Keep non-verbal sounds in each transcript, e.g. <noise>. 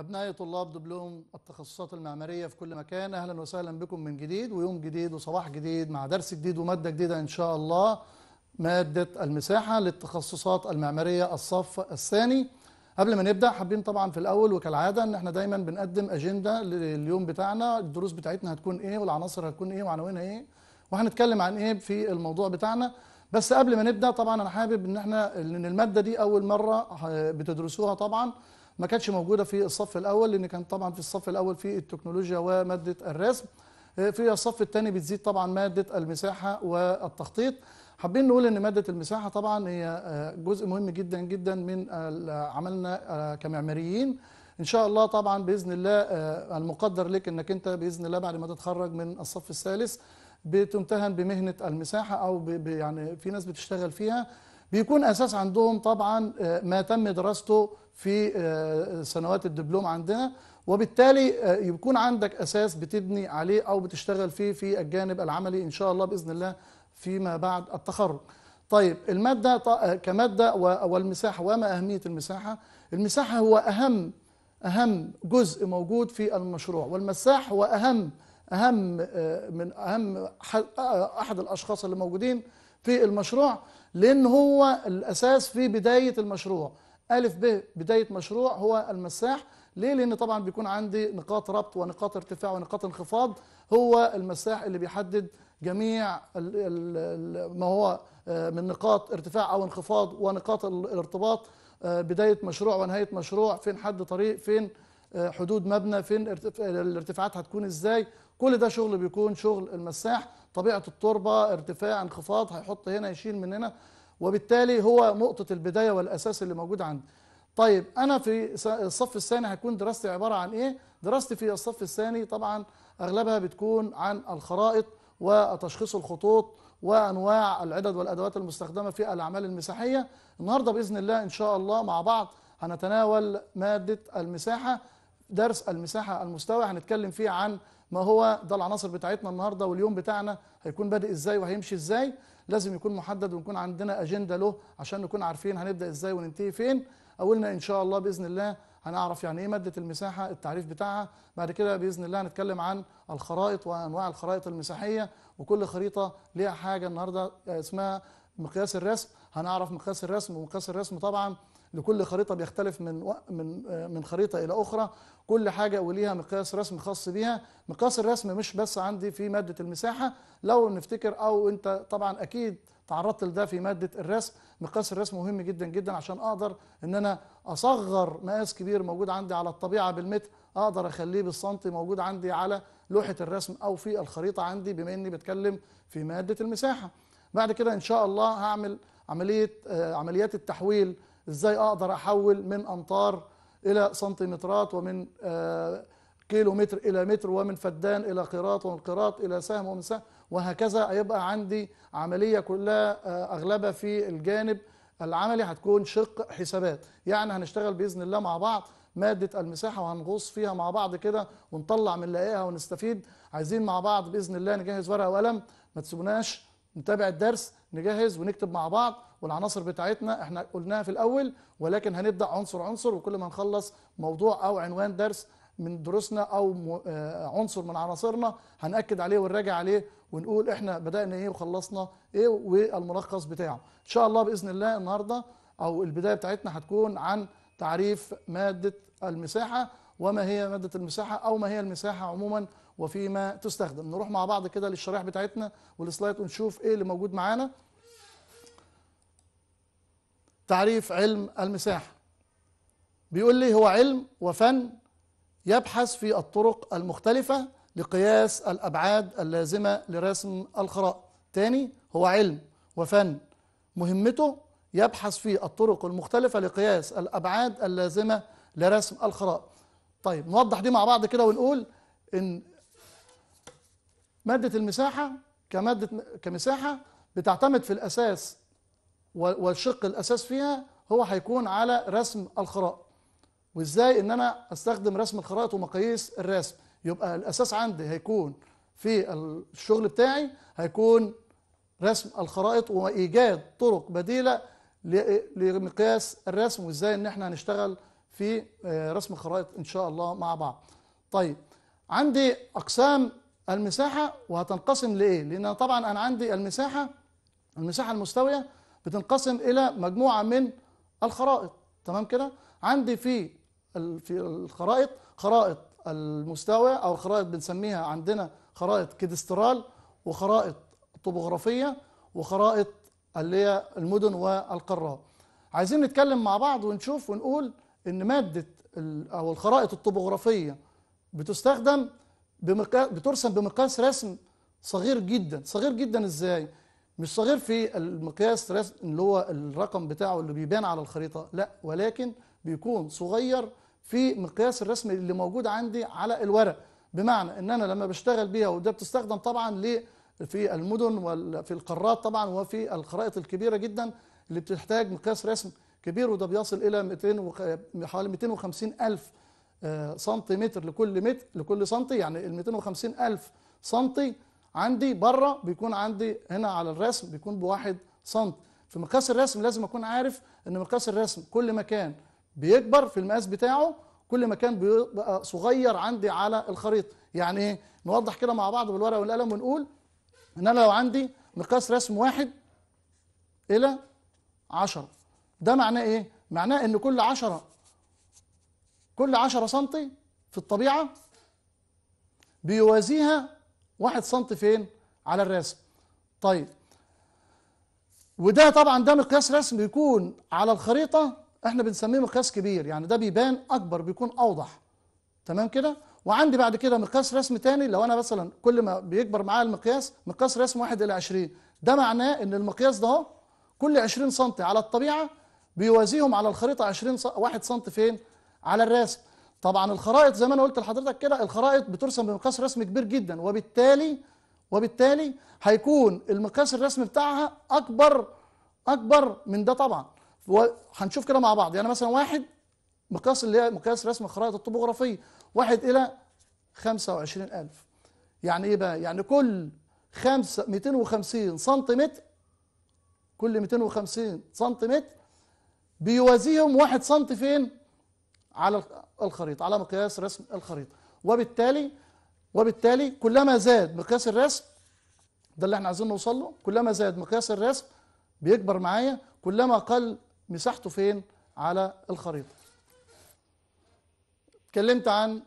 أبنائي طلاب دبلوم التخصصات المعمارية في كل مكان أهلا وسهلا بكم من جديد ويوم جديد وصباح جديد مع درس جديد ومادة جديدة إن شاء الله مادة المساحة للتخصصات المعمارية الصف الثاني قبل ما نبدأ حابين طبعا في الأول وكالعادة إن إحنا دايما بنقدم أجندة لليوم بتاعنا الدروس بتاعتنا هتكون إيه والعناصر هتكون إيه وعناوينها إيه وهنتكلم عن إيه في الموضوع بتاعنا بس قبل ما نبدأ طبعا أنا حابب إن إحنا إن المادة دي أول مرة بتدرسوها طبعا ما كانتش موجوده في الصف الاول لان كان طبعا في الصف الاول في التكنولوجيا وماده الرسم في الصف الثاني بتزيد طبعا ماده المساحه والتخطيط حابين نقول ان ماده المساحه طبعا هي آه، جزء مهم جدا جدا من آه، عملنا آه، كمعماريين ان شاء الله طبعا باذن الله المقدر لك انك انت باذن الله بعد ما تتخرج من الصف الثالث بتمتهن بمهنه المساحه او يعني في ناس بتشتغل فيها بيكون اساس عندهم طبعا ما تم دراسته في آه، سنوات الدبلوم عندنا وبالتالي آه، يكون عندك أساس بتبني عليه أو بتشتغل فيه في الجانب العملي إن شاء الله بإذن الله فيما بعد التخرج طيب المادة آه، كمادة والمساحة وما أهمية المساحة المساحة هو أهم أهم جزء موجود في المشروع والمساح هو أهم أهم من أهم أحد الأشخاص اللي موجودين في المشروع لأن هو الأساس في بداية المشروع ألف ب بداية مشروع هو المساح ليه؟ لأن طبعا بيكون عندي نقاط ربط ونقاط ارتفاع ونقاط انخفاض هو المساح اللي بيحدد جميع ما هو آه، من نقاط ارتفاع أو انخفاض ونقاط الارتباط آه، بداية مشروع ونهاية مشروع فين حد طريق فين آه، حدود مبنى فين الارتفاعات هتكون ازاي كل ده شغل بيكون شغل المساح طبيعة التربة ارتفاع انخفاض هيحط هنا يشيل من هنا وبالتالي هو نقطة البداية والأساس اللي موجود عندي طيب أنا في الصف الثاني هتكون دراستي عبارة عن إيه؟ دراستي في الصف الثاني طبعا أغلبها بتكون عن الخرائط وتشخيص الخطوط وأنواع العدد والأدوات المستخدمة في الأعمال المساحية النهاردة بإذن الله إن شاء الله مع بعض هنتناول مادة المساحة درس المساحة المستوى هنتكلم فيه عن ما هو ده العناصر بتاعتنا النهارده واليوم بتاعنا هيكون بادئ ازاي وهيمشي ازاي لازم يكون محدد ويكون عندنا اجنده له عشان نكون عارفين هنبدا ازاي وننتهي فين اولنا ان شاء الله باذن الله هنعرف يعني ايه ماده المساحه التعريف بتاعها بعد كده باذن الله هنتكلم عن الخرائط وانواع الخرائط المساحيه وكل خريطه ليها حاجه النهارده اسمها مقياس الرسم هنعرف مقياس الرسم ومقياس الرسم طبعا لكل خريطة بيختلف من و... من آه، من خريطة إلى أخرى كل حاجة وليها مقياس رسم خاص بيها مقياس الرسم مش بس عندي في مادة المساحة لو نفتكر أو أنت طبعا أكيد تعرضت لده في مادة الرسم مقياس الرسم مهم جدا جدا عشان أقدر أن أنا أصغر مقاس كبير موجود عندي على الطبيعة بالمتر أقدر أخليه بالسنتي موجود عندي على لوحة الرسم أو في الخريطة عندي بما أني بتكلم في مادة المساحة بعد كده إن شاء الله هعمل عملية آه، عمليات التحويل ازاي اقدر احول من امتار الى سنتيمترات ومن آه، كيلو متر الى متر ومن فدان الى قيراط ومن قيراط الى سهم ومن سهم وهكذا هيبقى عندي عمليه كلها آه، اغلبها في الجانب العملي هتكون شق حسابات يعني هنشتغل باذن الله مع بعض ماده المساحه وهنغوص فيها مع بعض كده ونطلع من لقائها ونستفيد عايزين مع بعض باذن الله نجهز ورقه وقلم ما تسيبوناش نتابع الدرس نجهز ونكتب مع بعض والعناصر بتاعتنا احنا قلناها في الاول ولكن هنبدا عنصر عنصر وكل ما نخلص موضوع او عنوان درس من دروسنا او آه، عنصر من عناصرنا هناكد عليه ونراجع عليه ونقول احنا بدانا ايه وخلصنا ايه والملخص بتاعه ان شاء الله باذن الله النهارده او البدايه بتاعتنا هتكون عن تعريف ماده المساحه وما هي ماده المساحه او ما هي المساحه عموما وفيما تستخدم نروح مع بعض كده للشرائح بتاعتنا والسلايد ونشوف ايه اللي موجود معانا تعريف علم المساحة بيقول لي هو علم وفن يبحث في الطرق المختلفة لقياس الأبعاد اللازمة لرسم الخرائط تاني هو علم وفن مهمته يبحث في الطرق المختلفة لقياس الأبعاد اللازمة لرسم الخرائط طيب نوضح دي مع بعض كده ونقول إن مادة المساحة كمادة كمساحة بتعتمد في الأساس والشق الأساس فيها هو هيكون على رسم الخرائط وإزاي إن أنا أستخدم رسم الخرائط ومقاييس الرسم يبقى الأساس عندي هيكون في الشغل بتاعي هيكون رسم الخرائط وإيجاد طرق بديلة لمقياس الرسم وإزاي إن إحنا هنشتغل في آه، رسم الخرائط إن شاء الله مع بعض طيب عندي أقسام المساحة وهتنقسم لإيه؟ لأن طبعا أنا عندي المساحة المساحة المستوية بتنقسم الى مجموعه من الخرائط تمام كده عندي في في الخرائط خرائط المستوى او خرائط بنسميها عندنا خرائط كيدسترال وخرائط طبوغرافيه وخرائط اللي هي المدن والقارات عايزين نتكلم مع بعض ونشوف ونقول ان ماده او الخرائط الطبوغرافيه بتستخدم بمقا... بترسم بمقاس رسم صغير جدا صغير جدا ازاي مش صغير في المقياس رسم اللي هو الرقم بتاعه اللي بيبان على الخريطة لا ولكن بيكون صغير في مقياس الرسم اللي موجود عندي على الورق بمعنى ان انا لما بشتغل بيها وده بتستخدم طبعا في المدن وفي القارات طبعا وفي الخرائط الكبيرة جدا اللي بتحتاج مقياس رسم كبير وده بيصل الى 200 حوالي 250 الف آه، سنتيمتر لكل متر لكل سنتي يعني ال 250 الف سنتي عندي بره بيكون عندي هنا على الرسم بيكون بواحد سم في مقاس الرسم لازم اكون عارف ان مقاس الرسم كل مكان بيكبر في المقاس بتاعه كل مكان بيبقى صغير عندي على الخريطه يعني ايه نوضح كده مع بعض بالورقه والقلم ونقول ان انا لو عندي مقاس رسم واحد الى عشرة ده معناه ايه معناه ان كل عشرة كل عشرة سنتي في الطبيعة بيوازيها واحد سنتي فين على الرسم طيب وده طبعا ده مقياس رسم بيكون على الخريطة احنا بنسميه مقياس كبير يعني ده بيبان اكبر بيكون اوضح تمام كده وعندي بعد كده مقياس رسم تاني لو انا مثلا كل ما بيكبر معايا المقياس مقياس رسم 1 الى 20 ده معناه ان المقياس ده اهو كل 20 سم على الطبيعة بيوازيهم على الخريطة 20 1 سم فين على الرسم طبعا الخرائط زي ما انا قلت لحضرتك كده الخرائط بترسم بمقياس رسم كبير جدا وبالتالي وبالتالي هيكون المقياس الرسم بتاعها اكبر اكبر من ده طبعا وهنشوف كده مع بعض يعني مثلا واحد مقياس اللي هي مقياس رسم الخرائط الطبوغرافيه واحد الى 25000 يعني ايه بقى يعني كل 5 250 سنتيمتر كل 250 سنتيمتر بيوازيهم 1 سنتي فين على الخريطة على مقياس رسم الخريطة وبالتالي وبالتالي كلما زاد مقياس الرسم ده اللي احنا عايزين نوصل له كلما زاد مقياس الرسم بيكبر معايا كلما قل مساحته فين على الخريطة اتكلمت عن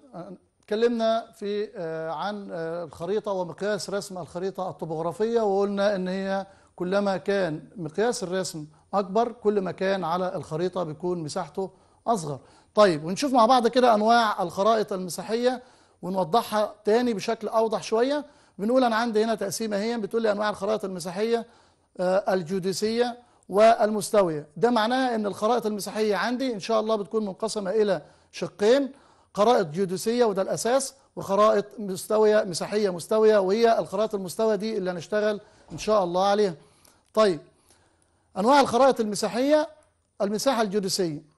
اتكلمنا في آه، عن آه، الخريطة ومقياس رسم الخريطة الطبوغرافية وقلنا ان هي كلما كان مقياس الرسم اكبر كل ما كان على الخريطة بيكون مساحته أصغر طيب ونشوف مع بعض كده أنواع الخرائط المساحية ونوضحها تاني بشكل أوضح شوية بنقول أنا عندي هنا تقسيمة هي بتقول لي أنواع الخرائط المساحية الجيوديسيه آه، والمستوية ده معناها أن الخرائط المساحية عندي إن شاء الله بتكون منقسمة إلى شقين خرائط جيوديسية وده الأساس وخرائط مستوية مساحية مستوية وهي الخرائط المستوية دي اللي هنشتغل إن شاء الله عليها طيب أنواع الخرائط المساحية المساحة الجيوديسية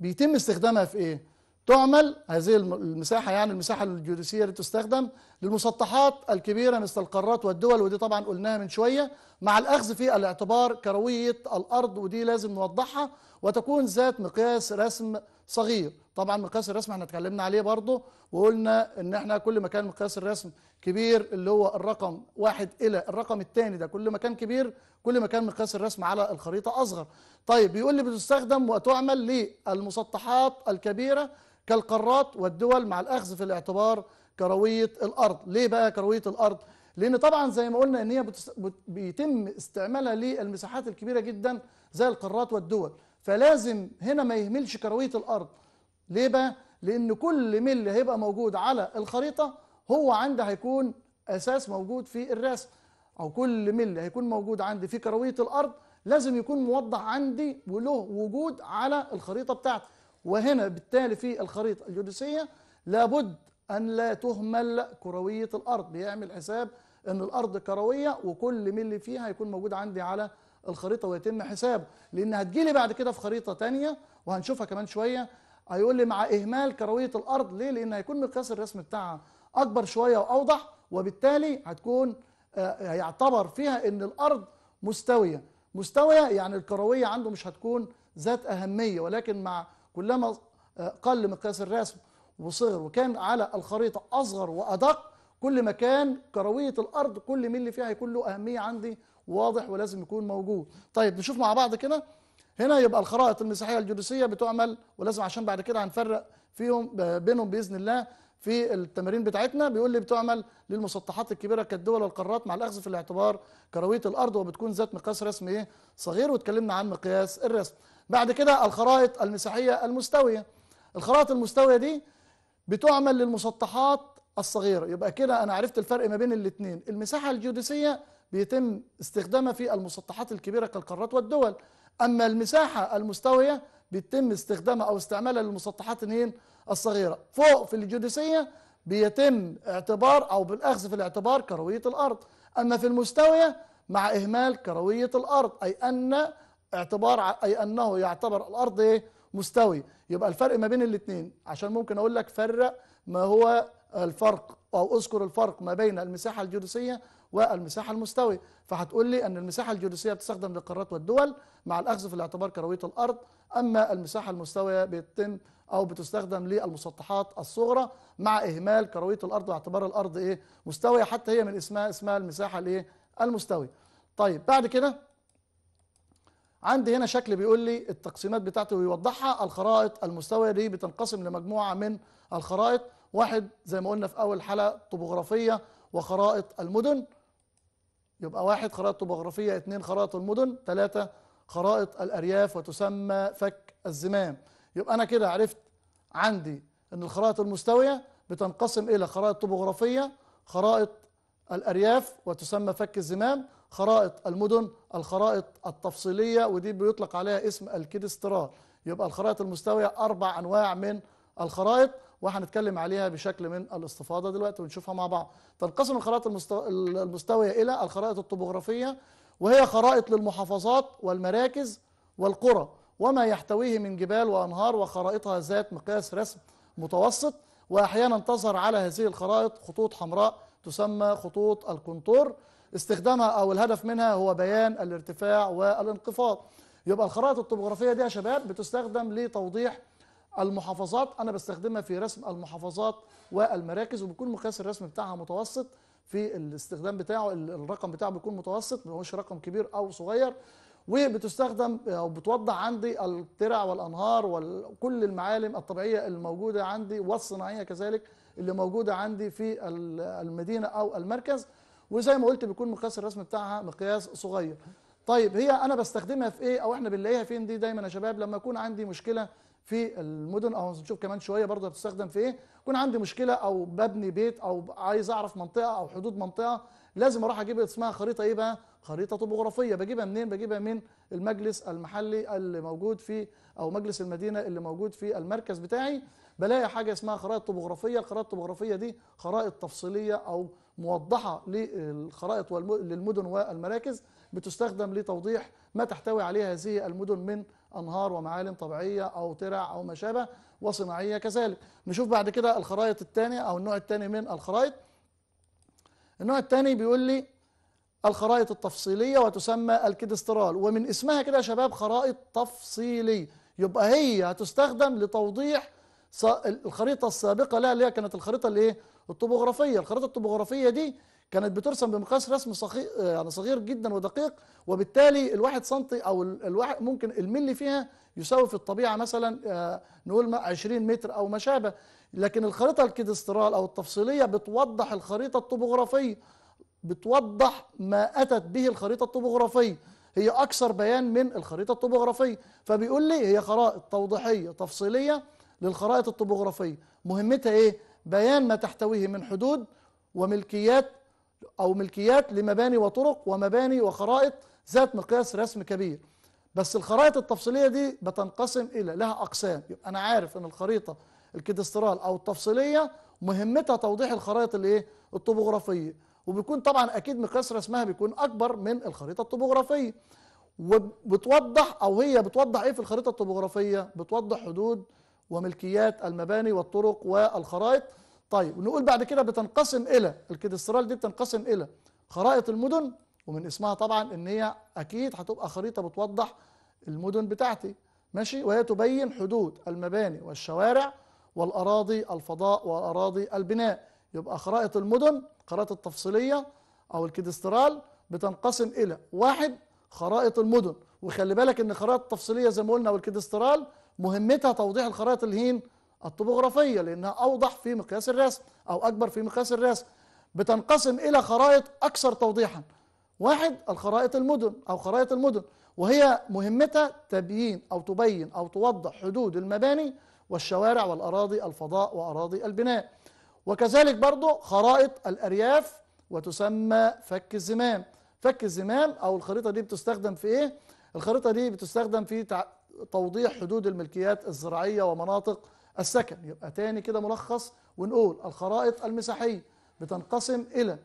بيتم استخدامها في ايه تعمل هذه المساحة يعني المساحة الجيوديسية اللي تستخدم للمسطحات الكبيرة مثل القارات والدول ودي طبعا قلناها من شوية مع الأخذ في الاعتبار كروية الأرض ودي لازم نوضحها وتكون ذات مقياس رسم صغير طبعا مقياس الرسم احنا اتكلمنا عليه برضه وقلنا ان احنا كل ما كان مقياس الرسم كبير اللي هو الرقم واحد الى الرقم الثاني ده كل ما كان كبير كل ما كان مقياس الرسم على الخريطه اصغر طيب بيقول لي بتستخدم وتعمل للمسطحات الكبيره كالقارات والدول مع الاخذ في الاعتبار كرويه الارض ليه بقى كرويه الارض لان طبعا زي ما قلنا ان هي بيتم استعمالها للمساحات الكبيره جدا زي القارات والدول فلازم هنا ما يهملش كروية الأرض ليه بقى؟ لأن كل مل هيبقى موجود على الخريطة هو عندي هيكون أساس موجود في الرسم أو كل مل هيكون موجود عندي في كروية الأرض لازم يكون موضح عندي وله وجود على الخريطة بتاعتي وهنا بالتالي في الخريطة الجيوديسية لابد أن لا تهمل كروية الأرض بيعمل حساب أن الأرض كروية وكل مل فيها هيكون موجود عندي على الخريطه ويتم حسابه لان هتجيلي بعد كده في خريطه تانية وهنشوفها كمان شويه هيقول لي مع اهمال كرويه الارض ليه لان هيكون مقياس الرسم بتاعها اكبر شويه واوضح وبالتالي هتكون آه، هيعتبر فيها ان الارض مستويه مستويه يعني الكرويه عنده مش هتكون ذات اهميه ولكن مع كلما آه، قل مقياس الرسم وصغر وكان على الخريطه اصغر وادق كل ما كان كرويه الارض كل ملي فيها هيكون له اهميه عندي واضح ولازم يكون موجود طيب نشوف مع بعض كده هنا يبقى الخرائط المسيحيه الجلوسيه بتعمل ولازم عشان بعد كده هنفرق فيهم بينهم باذن الله في التمارين بتاعتنا بيقول لي بتعمل للمسطحات الكبيره كالدول والقارات مع الاخذ في الاعتبار كرويه الارض وبتكون ذات مقياس رسمي ايه صغير واتكلمنا عن مقياس الرسم بعد كده الخرائط المسيحيه المستويه الخرائط المستويه دي بتعمل للمسطحات الصغيره يبقى كده انا عرفت الفرق ما بين الاثنين المساحه الجيوديسيه بيتم استخدامها في المسطحات الكبيرة كالقارات والدول أما المساحة المستوية بيتم استخدامها أو استعمالها للمسطحات الصغيرة فوق في الجيوديسية بيتم اعتبار أو بالأخذ في الاعتبار كروية الأرض أما في المستوية مع إهمال كروية الأرض أي أن اعتبار أي أنه يعتبر الأرض إيه؟ مستوي يبقى الفرق ما بين الاثنين عشان ممكن أقول لك فرق ما هو الفرق أو أذكر الفرق ما بين المساحة الجيوديسية والمساحة المستوية فهتقول لي أن المساحة الجيوديسية بتستخدم للقارات والدول مع الأخذ في الاعتبار كروية الأرض أما المساحة المستوية بتتم أو بتستخدم للمسطحات الصغرى مع إهمال كروية الأرض واعتبار الأرض إيه مستوية حتى هي من اسمها اسمها المساحة الإيه المستوية طيب بعد كده عندي هنا شكل بيقول لي التقسيمات بتاعته ويوضحها الخرائط المستوية دي بتنقسم لمجموعة من الخرائط واحد زي ما قلنا في أول حلقة طبوغرافية وخرائط المدن يبقى واحد خرائط طبوغرافية اثنين خرائط المدن ثلاثة خرائط الأرياف وتسمى فك الزمام يبقى أنا كده عرفت عندي أن الخرائط المستوية بتنقسم إلى خرائط طبوغرافية خرائط الأرياف وتسمى فك الزمام خرائط المدن الخرائط التفصيلية ودي بيطلق عليها اسم الكيدسترال يبقى الخرائط المستوية أربع أنواع من الخرائط وهنتكلم عليها بشكل من الاستفاضة دلوقتي ونشوفها مع بعض تنقسم الخرائط المستوية إلى الخرائط الطبوغرافية وهي خرائط للمحافظات والمراكز والقرى وما يحتويه من جبال وأنهار وخرائطها ذات مقياس رسم متوسط وأحيانا تظهر على هذه الخرائط خطوط حمراء تسمى خطوط الكنتور استخدامها أو الهدف منها هو بيان الارتفاع والانخفاض يبقى الخرائط الطبوغرافية دي يا شباب بتستخدم لتوضيح المحافظات انا بستخدمها في رسم المحافظات والمراكز وبيكون مقياس الرسم بتاعها متوسط في الاستخدام بتاعه الرقم بتاعه بيكون متوسط مش رقم كبير او صغير وبتستخدم او بتوضع عندي الترع والانهار وكل المعالم الطبيعيه الموجوده عندي والصناعيه كذلك اللي موجوده عندي في المدينه او المركز وزي ما قلت بيكون مقياس الرسم بتاعها مقياس صغير طيب هي انا بستخدمها في ايه او احنا بنلاقيها فين دي دايما يا شباب لما يكون عندي مشكله في المدن او نشوف كمان شويه برضه هتستخدم في ايه يكون عندي مشكله او ببني بيت او عايز اعرف منطقه او حدود منطقه لازم اروح اجيب اسمها خريطه ايه بقى خريطه طبوغرافيه بجيبها منين بجيبها من المجلس المحلي اللي موجود في او مجلس المدينه اللي موجود في المركز بتاعي بلاقي حاجه اسمها خرائط طبوغرافيه الخرائط الطبوغرافيه دي خرائط تفصيليه او موضحه للخرائط للمدن والمراكز بتستخدم لتوضيح ما تحتوي عليه هذه المدن من أنهار ومعالم طبيعية أو ترع أو ما شابه وصناعية كذلك نشوف بعد كده الخرائط الثانية أو النوع الثاني من الخرائط النوع الثاني بيقول لي الخرائط التفصيلية وتسمى الكدسترال ومن اسمها كده يا شباب خرائط تفصيلية يبقى هي هتستخدم لتوضيح الخريطة السابقة لها اللي هي كانت الخريطة الايه الطبوغرافية الخريطة الطبوغرافية دي كانت بترسم بمقاس رسم صغير آه، يعني صغير جدا ودقيق وبالتالي الواحد سنتي او الواحد ممكن الملي فيها يساوي في الطبيعه مثلا آه، نقول 20 متر او ما شابه لكن الخريطه الكدسترال او التفصيليه بتوضح الخريطه الطبوغرافيه بتوضح ما اتت به الخريطه الطبوغرافيه هي اكثر بيان من الخريطه الطبوغرافيه فبيقول لي هي خرائط توضيحيه تفصيليه للخرائط الطبوغرافيه مهمتها ايه بيان ما تحتويه من حدود وملكيات أو ملكيات لمباني وطرق ومباني وخرائط ذات مقياس رسم كبير بس الخرائط التفصيلية دي بتنقسم إلى لها أقسام يبقى أنا عارف إن الخريطة الكادسترال أو التفصيلية مهمتها توضيح الخرائط الإيه الطبوغرافية وبيكون طبعا أكيد مقياس رسمها بيكون أكبر من الخريطة الطبوغرافية وبتوضح أو هي بتوضح إيه في الخريطة الطبوغرافية بتوضح حدود وملكيات المباني والطرق والخرائط طيب نقول بعد كده بتنقسم الى الكدسترال دي بتنقسم الى خرائط المدن ومن اسمها طبعا ان هي اكيد هتبقى خريطه بتوضح المدن بتاعتي ماشي وهي تبين حدود المباني والشوارع والاراضي الفضاء واراضي البناء يبقى خرائط المدن الخرائط التفصيليه او الكدسترال بتنقسم الى واحد خرائط المدن وخلي بالك ان الخرائط التفصيليه زي ما قلنا والكدسترال مهمتها توضيح الخرائط الهين الطبوغرافية لأنها أوضح في مقياس الرسم أو أكبر في مقياس الرسم بتنقسم إلى خرائط أكثر توضيحا واحد الخرائط المدن أو خرائط المدن وهي مهمتها تبيين أو تبين أو توضح حدود المباني والشوارع والأراضي الفضاء وأراضي البناء وكذلك برضو خرائط الأرياف وتسمى فك الزمام فك الزمام أو الخريطة دي بتستخدم في إيه؟ الخريطة دي بتستخدم في توضيح حدود الملكيات الزراعية ومناطق السكن يبقى تاني كده ملخص ونقول الخرائط المساحية بتنقسم إلى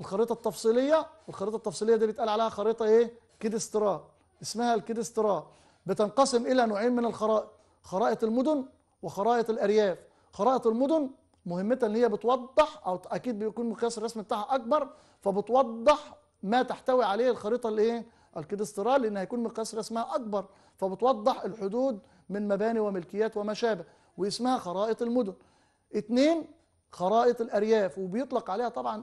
الخريطة التفصيلية والخريطة التفصيلية دي بيتقال عليها خريطة إيه؟ كيدسترا اسمها الكيدسترا بتنقسم إلى نوعين من الخرائط خرائط المدن وخرائط الأرياف خرائط المدن مهمتها ان هي بتوضح او اكيد بيكون مقياس الرسم بتاعها اكبر فبتوضح ما تحتوي عليه الخريطه الايه الكيدسترا لان هيكون مقياس رسمها اكبر فبتوضح الحدود من مباني وملكيات وما شابه واسمها خرائط المدن اثنين خرائط الارياف وبيطلق عليها طبعا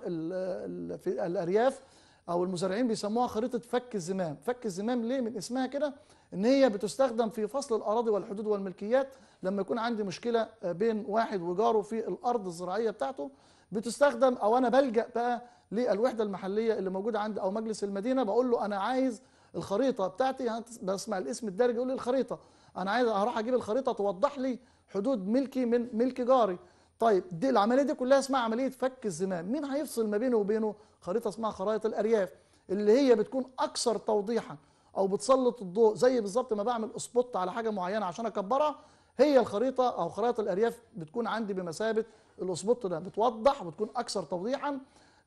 في الارياف او المزارعين بيسموها خريطه فك الزمام فك الزمام ليه من اسمها كده ان هي بتستخدم في فصل الاراضي والحدود والملكيات لما يكون عندي مشكله بين واحد وجاره في الارض الزراعيه بتاعته بتستخدم او انا بلجا بقى للوحده المحليه اللي موجوده عندي او مجلس المدينه بقول له انا عايز الخريطه بتاعتي يعني بسمع الاسم الدارج يقول لي الخريطه انا عايز اروح اجيب الخريطه توضح لي حدود ملكي من ملك جاري طيب دي العمليه دي كلها اسمها عمليه فك الزمام مين هيفصل ما بينه وبينه خريطه اسمها خرائط الارياف اللي هي بتكون اكثر توضيحا او بتسلط الضوء زي بالظبط ما بعمل اسبوت على حاجه معينه عشان اكبرها هي الخريطه او خرائط الارياف بتكون عندي بمثابه الاسبوت ده بتوضح وبتكون اكثر توضيحا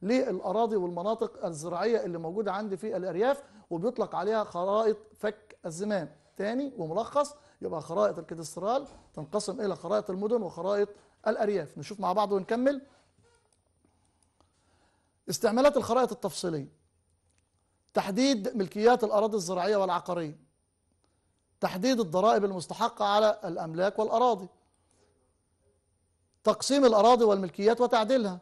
للاراضي والمناطق الزراعيه اللي موجوده عندي في الارياف وبيطلق عليها خرائط فك الزمام تاني وملخص يبقى خرائط الكادسترال تنقسم إلى خرائط المدن وخرائط الأرياف نشوف مع بعض ونكمل استعمالات الخرائط التفصيلية تحديد ملكيات الأراضي الزراعية والعقارية تحديد الضرائب المستحقة على الأملاك والأراضي تقسيم الأراضي والملكيات وتعديلها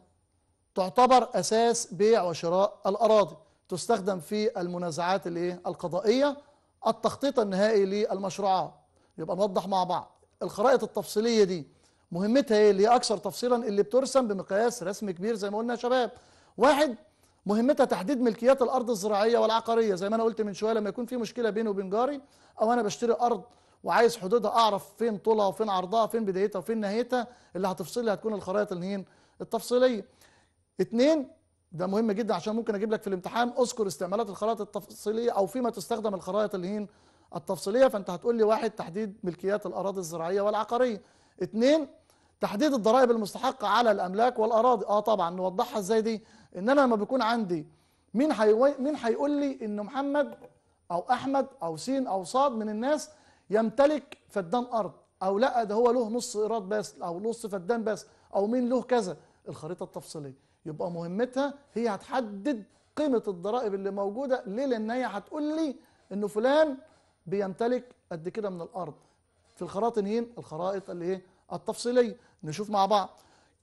تعتبر أساس بيع وشراء الأراضي تستخدم في المنازعات القضائية التخطيط النهائي للمشروعات يبقى نوضح مع بعض الخرائط التفصيليه دي مهمتها ايه اللي اكثر تفصيلا اللي بترسم بمقياس رسم كبير زي ما قلنا يا شباب واحد مهمتها تحديد ملكيات الارض الزراعيه والعقاريه زي ما انا قلت من شويه لما يكون في مشكله بيني وبين جاري او انا بشتري ارض وعايز حدودها اعرف فين طولها وفين عرضها فين بدايتها وفين نهايتها اللي هتفصل لي هتكون الخرائط اللي التفصيليه اتنين ده مهم جدا عشان ممكن اجيب لك في الامتحان اذكر استعمالات الخرائط التفصيليه او فيما تستخدم الخرائط الهين التفصيليه فانت هتقول لي واحد تحديد ملكيات الاراضي الزراعيه والعقاريه اثنين تحديد الضرائب المستحقه على الاملاك والاراضي اه طبعا نوضحها ازاي دي ان انا لما بيكون عندي مين حيوي... مين هيقول لي ان محمد او احمد او سين او صاد من الناس يمتلك فدان ارض او لا ده هو له نص ايراد بس او نص فدان بس او مين له كذا الخريطه التفصيليه يبقى مهمتها هي هتحدد قيمه الضرائب اللي موجوده ليه لان هي هتقول لي ان فلان بيمتلك قد كده من الارض في الخرائط الخراطنين الخرائط اللي هي التفصيليه نشوف مع بعض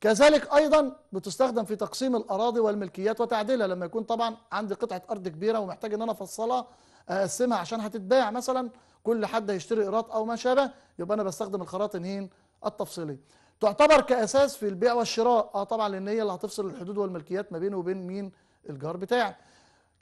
كذلك ايضا بتستخدم في تقسيم الاراضي والملكيات وتعديلها لما يكون طبعا عندي قطعه ارض كبيره ومحتاج ان انا افصلها اقسمها عشان هتتباع مثلا كل حد هيشتري ايراد او ما شابه يبقى انا بستخدم الخرائط الخراطنين التفصيليه تعتبر كاساس في البيع والشراء اه طبعا لان هي اللي هتفصل الحدود والملكيات ما بينه وبين مين الجار بتاعي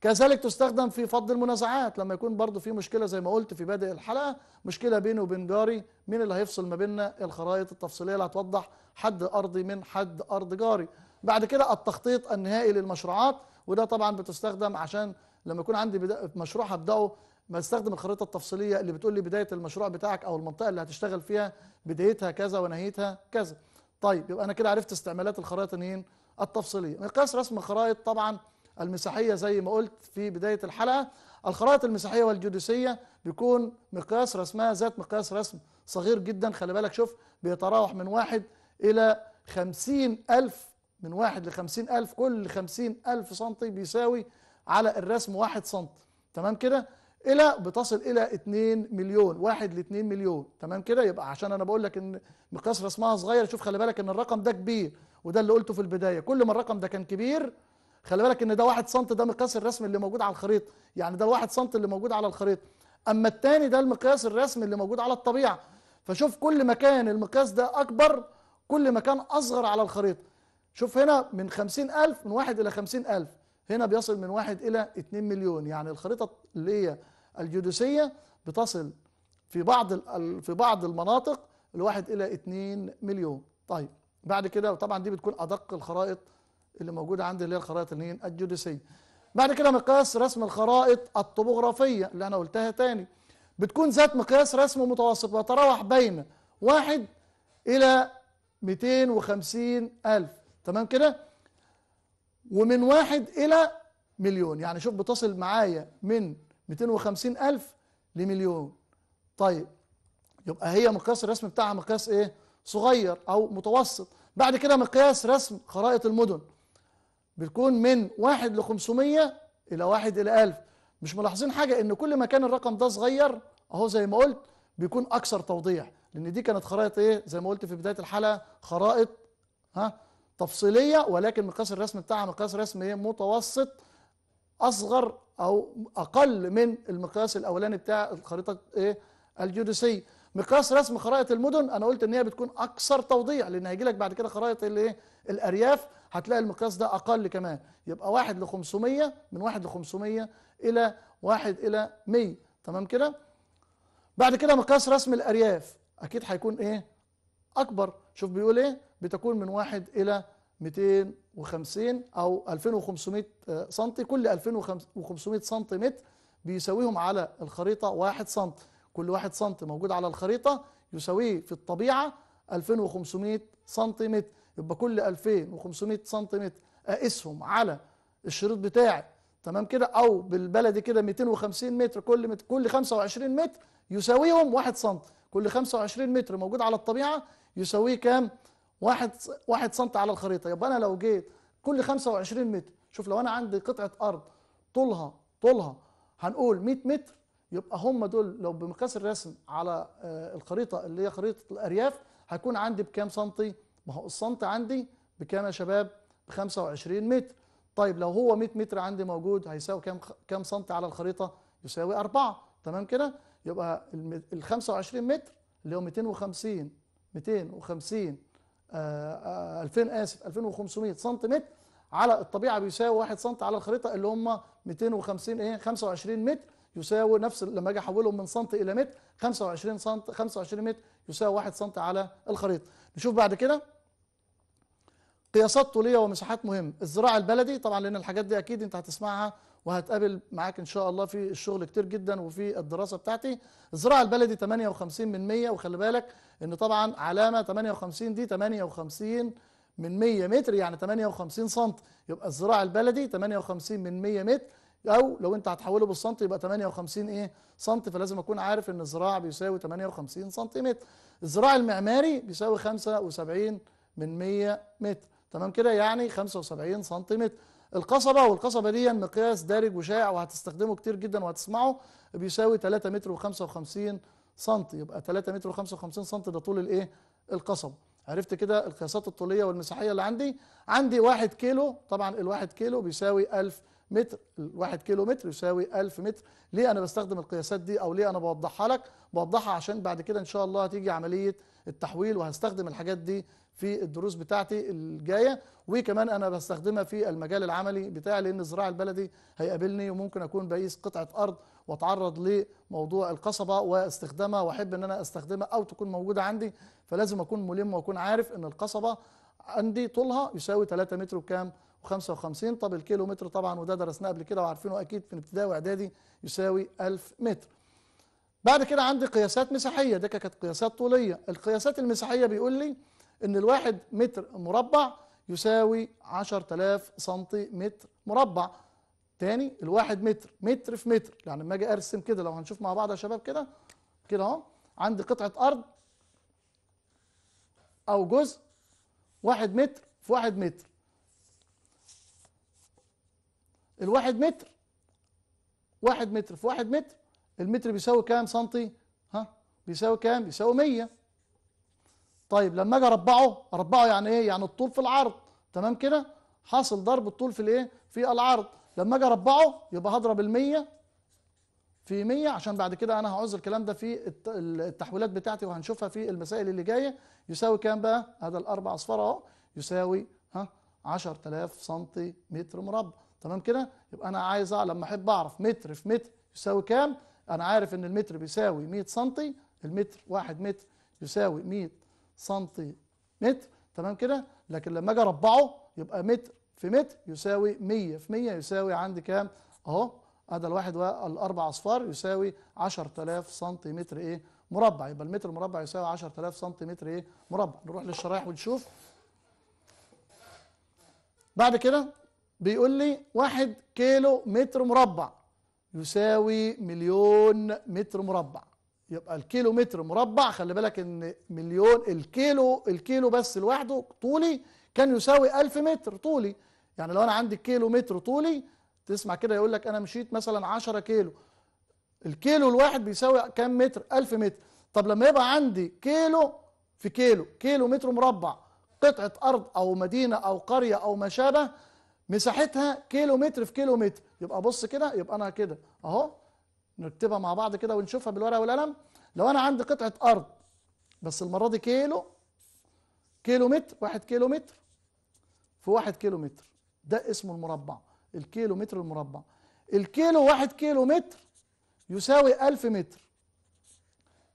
كذلك تستخدم في فض المنازعات لما يكون برضو في مشكله زي ما قلت في بادئ الحلقه مشكله بيني وبين جاري مين اللي هيفصل ما بيننا الخرائط التفصيليه اللي هتوضح حد ارضي من حد ارض جاري بعد كده التخطيط النهائي للمشروعات وده طبعا بتستخدم عشان لما يكون عندي مشروع هبداه ما استخدم الخريطه التفصيليه اللي بتقول لي بدايه المشروع بتاعك او المنطقه اللي هتشتغل فيها بدايتها كذا ونهايتها كذا طيب يبقى انا كده عرفت استعمالات الخرائط النين التفصيليه مقياس رسم الخرائط طبعا المساحيه زي ما قلت في بدايه الحلقه الخرائط المساحيه والجيوديسيه بيكون مقياس رسمها ذات مقياس رسم صغير جدا خلي بالك شوف بيتراوح من واحد الى خمسين ألف من واحد لخمسين ألف كل خمسين ألف سنتي بيساوي على الرسم واحد سنتي تمام كده الى بتصل الى 2 مليون 1 ل 2 مليون تمام كده يبقى عشان انا بقول لك ان مقياس رسمها صغير شوف خلي بالك ان الرقم ده كبير وده اللي قلته في البدايه كل ما الرقم ده كان كبير خلي بالك ان ده 1 سم ده مقياس الرسم اللي موجود على الخريطه يعني ده 1 سم اللي موجود على الخريطه اما الثاني ده المقياس الرسمي اللي موجود على الطبيعه فشوف كل ما كان المقياس ده اكبر كل ما كان اصغر على الخريطه شوف هنا من 50000 من 1 الى 50000 هنا بيصل من 1 الى 2 مليون يعني الخريطه اللي هي الجيودوسية بتصل في بعض في بعض المناطق الواحد إلى 2 مليون طيب بعد كده وطبعا دي بتكون أدق الخرائط اللي موجودة عندي اللي هي الخرائط اللي هي الجيودوسية بعد كده مقياس رسم الخرائط الطبوغرافية اللي أنا قلتها تاني بتكون ذات مقياس رسم متوسط وتتراوح بين واحد إلى 250 ألف تمام كده ومن واحد إلى مليون يعني شوف بتصل معايا من 250 ألف لمليون طيب يبقى هي مقياس الرسم بتاعها مقياس إيه صغير أو متوسط بعد كده مقياس رسم خرائط المدن بتكون من 1 ل 500 إلى 1 إلى 1000 مش ملاحظين حاجة إن كل ما كان الرقم ده صغير أهو زي ما قلت بيكون أكثر توضيح لأن دي كانت خرائط إيه زي ما قلت في بداية الحلقة خرائط ها تفصيليه ولكن مقياس الرسم بتاعها مقياس رسم ايه متوسط اصغر او اقل من المقياس الاولاني بتاع الخريطه ايه الجيوديسيه مقياس رسم خرائط المدن انا قلت ان هي بتكون اكثر توضيح لان هيجي لك بعد كده خرائط الايه الارياف هتلاقي المقياس ده اقل كمان يبقى 1 ل 500 من 1 ل 500 الى 1 الى 100 تمام كده بعد كده مقياس رسم الارياف اكيد هيكون ايه اكبر شوف بيقول ايه بتكون من 1 الى 250 أو 2500 سم كل 2500 سم بيساويهم على الخريطة 1 سم كل 1 سم موجود على الخريطة يساويه في الطبيعة 2500 سم يبقى كل 2500 سم أقيسهم على الشريط بتاعي تمام كده أو بالبلدي كده 250 متر كل متر كل 25 متر يساويهم 1 سم كل 25 متر موجود على الطبيعة يساويه كام؟ واحد واحد سنت على الخريطه يبقى انا لو جيت كل 25 متر شوف لو انا عندي قطعه ارض طولها طولها هنقول 100 متر يبقى هم دول لو بمقياس الرسم على آه، الخريطه اللي هي خريطه الارياف هيكون عندي بكام سنتي؟ ما هو السنتي عندي بكام يا شباب؟ ب 25 متر. طيب لو هو 100 متر عندي موجود هيساوي كام كام سنتي على الخريطه؟ يساوي 4 تمام كده؟ يبقى ال 25 متر اللي هو 250 250 2000 اسف 2500 سنتيمتر على الطبيعه بيساوي 1 سم على الخريطه اللي هم 250 ايه 25 متر يساوي نفس لما اجي احولهم من سم الى متر 25 سم 25 متر يساوي 1 سم على الخريطه نشوف بعد كده قياسات طوليه ومساحات مهم الزراعه البلدي طبعا لان الحاجات دي اكيد انت هتسمعها وهتقابل معاك ان شاء الله في الشغل كتير جدا وفي الدراسه بتاعتي الزراعه البلدي 58 من 100 وخلي بالك ان طبعا علامه 58 دي 58 من 100 متر يعني 58 سم يبقى الزراعه البلدي 58 من 100 متر او لو انت هتحوله بالسنت يبقى 58 ايه سم فلازم اكون عارف ان الزراعه بيساوي 58 سنتيمتر الزراعه المعماري بيساوي 75 من 100 متر تمام كده يعني 75 سنتيمتر القصبة والقصبة دي مقياس دارج وشائع وهتستخدمه كتير جدا وهتسمعه بيساوي 3 متر و55 سنتي يبقى 3 متر و55 سنتي ده طول الايه القصبة عرفت كده القياسات الطولية والمساحية اللي عندي عندي 1 كيلو طبعا ال1 كيلو بيساوي 1000 متر الواحد كيلو متر يساوي 1000 متر ليه انا بستخدم القياسات دي او ليه انا بوضحها لك بوضحها عشان بعد كده ان شاء الله هتيجي عمليه التحويل وهستخدم الحاجات دي في الدروس بتاعتي الجايه وكمان انا بستخدمها في المجال العملي بتاعي لان الزراعه البلدي هيقابلني وممكن اكون بقيس قطعه ارض واتعرض لموضوع القصبه واستخدامها واحب ان انا استخدمها او تكون موجوده عندي فلازم اكون ملم واكون عارف ان القصبه عندي طولها يساوي 3 متر وكام وخمسة 55 طب الكيلو متر طبعا وده درسناه قبل كده وعارفينه أكيد في ابتدائي وإعدادي يساوي 1000 متر بعد كده عندي قياسات مساحية ده كانت قياسات طولية القياسات المساحية بيقول لي إن الواحد متر مربع يساوي 10000 متر مربع تاني الواحد متر متر في متر يعني لما اجي ارسم كده لو هنشوف مع بعض يا شباب كده كده اهو عندي قطعه ارض او جزء واحد متر في واحد متر الواحد متر واحد متر في واحد متر المتر بيساوي كام سنتي ها بيساوي كام بيساوي 100 طيب لما اجي اربعه اربعه يعني ايه يعني الطول في العرض تمام كده حاصل ضرب الطول في الايه في العرض لما اجي اربعه يبقى هضرب ال100 في 100 عشان بعد كده انا هعوز الكلام ده في التحويلات بتاعتي وهنشوفها في المسائل اللي جايه يساوي كام بقى هذا الاربع اصفار اهو يساوي ها 10000 سم مربع تمام كده يبقى انا عايز لما احب اعرف متر في متر يساوي كام انا عارف ان المتر بيساوي 100 سنتي المتر 1 متر يساوي 100 سنتي متر تمام كده لكن لما اجي اربعه يبقى متر في متر يساوي 100 في 100 يساوي عندي كام اهو هذا الواحد والاربع اصفار يساوي 10000 متر ايه مربع يبقى المتر المربع يساوي 10000 متر ايه مربع نروح للشرايح ونشوف بعد كده بيقول لي واحد كيلو متر مربع يساوي مليون متر مربع يبقى الكيلو متر مربع خلي بالك ان مليون الكيلو الكيلو بس لوحده طولي كان يساوي ألف متر طولي يعني لو انا عندي كيلو متر طولي تسمع كده يقول لك انا مشيت مثلا 10 كيلو الكيلو الواحد بيساوي كام متر 1000 متر طب لما يبقى عندي كيلو في كيلو كيلو متر مربع قطعة أرض أو مدينة أو قرية أو ما شابه مساحتها كيلو متر في كيلو متر يبقى بص كده يبقى انا كده اهو نكتبها مع بعض كده ونشوفها بالورقه والقلم لو انا عندي قطعه ارض بس المره دي كيلو كيلو متر واحد كيلو متر في واحد كيلو متر ده اسمه المربع الكيلو متر المربع الكيلو واحد كيلو متر يساوي ألف متر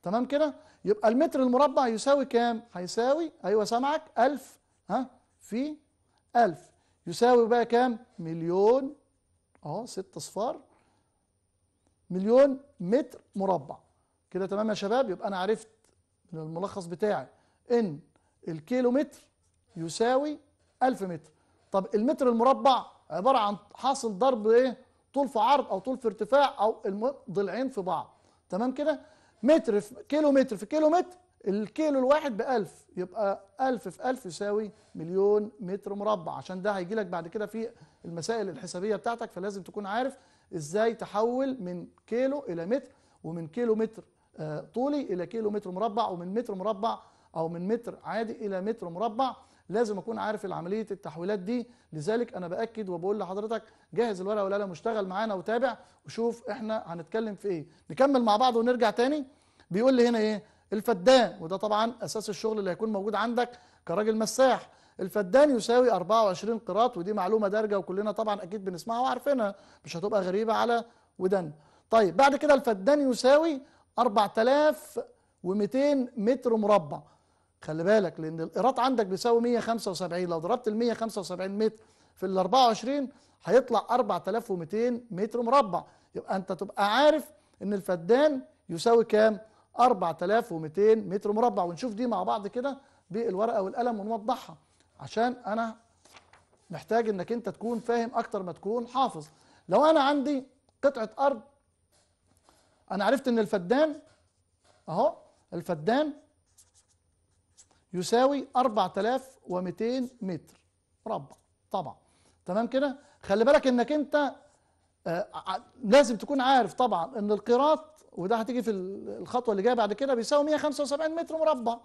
تمام كده يبقى المتر المربع يساوي كام هيساوي ايوه سامعك ألف ها في ألف يساوي بقى كام مليون اهو ست اصفار مليون متر مربع كده تمام يا شباب يبقى انا عرفت من الملخص بتاعي ان الكيلو متر يساوي 1000 متر طب المتر المربع عباره عن حاصل ضرب ايه طول في عرض او طول في ارتفاع او ضلعين في بعض تمام كده متر في كيلو متر في كيلو متر الكيلو الواحد ب 1000 يبقى 1000 في 1000 يساوي مليون متر مربع عشان ده هيجي لك بعد كده في المسائل الحسابيه بتاعتك فلازم تكون عارف ازاي تحول من كيلو الى متر ومن كيلو متر آه، طولي الى كيلو متر مربع ومن متر مربع او من متر عادي الى متر مربع لازم اكون عارف العمليه التحويلات دي لذلك انا باكد وبقول لحضرتك جهز الورقه والقلم واشتغل معانا وتابع وشوف احنا هنتكلم في ايه نكمل مع بعض ونرجع تاني بيقول لي هنا ايه الفدان وده طبعا أساس الشغل اللي هيكون موجود عندك كراجل مساح الفدان يساوي 24 قراط ودي معلومة دارجة وكلنا طبعا أكيد بنسمعها وعارفينها مش هتبقى غريبة على ودن طيب بعد كده الفدان يساوي 4200 متر مربع خلي بالك لأن القراط عندك بيساوي 175 لو ضربت ال 175 متر في ال 24 هيطلع 4200 متر مربع يبقى أنت تبقى عارف إن الفدان يساوي كام؟ 4200 متر مربع ونشوف دي مع بعض كده بالورقه والقلم ونوضحها عشان انا محتاج انك انت تكون فاهم اكتر ما تكون حافظ لو انا عندي قطعه ارض انا عرفت ان الفدان اهو الفدان يساوي 4200 متر مربع طبعا تمام كده خلي بالك انك انت آه لازم تكون عارف طبعا ان القيراط وده هتيجي في الخطوه اللي جايه بعد كده بيساوي 175 متر مربع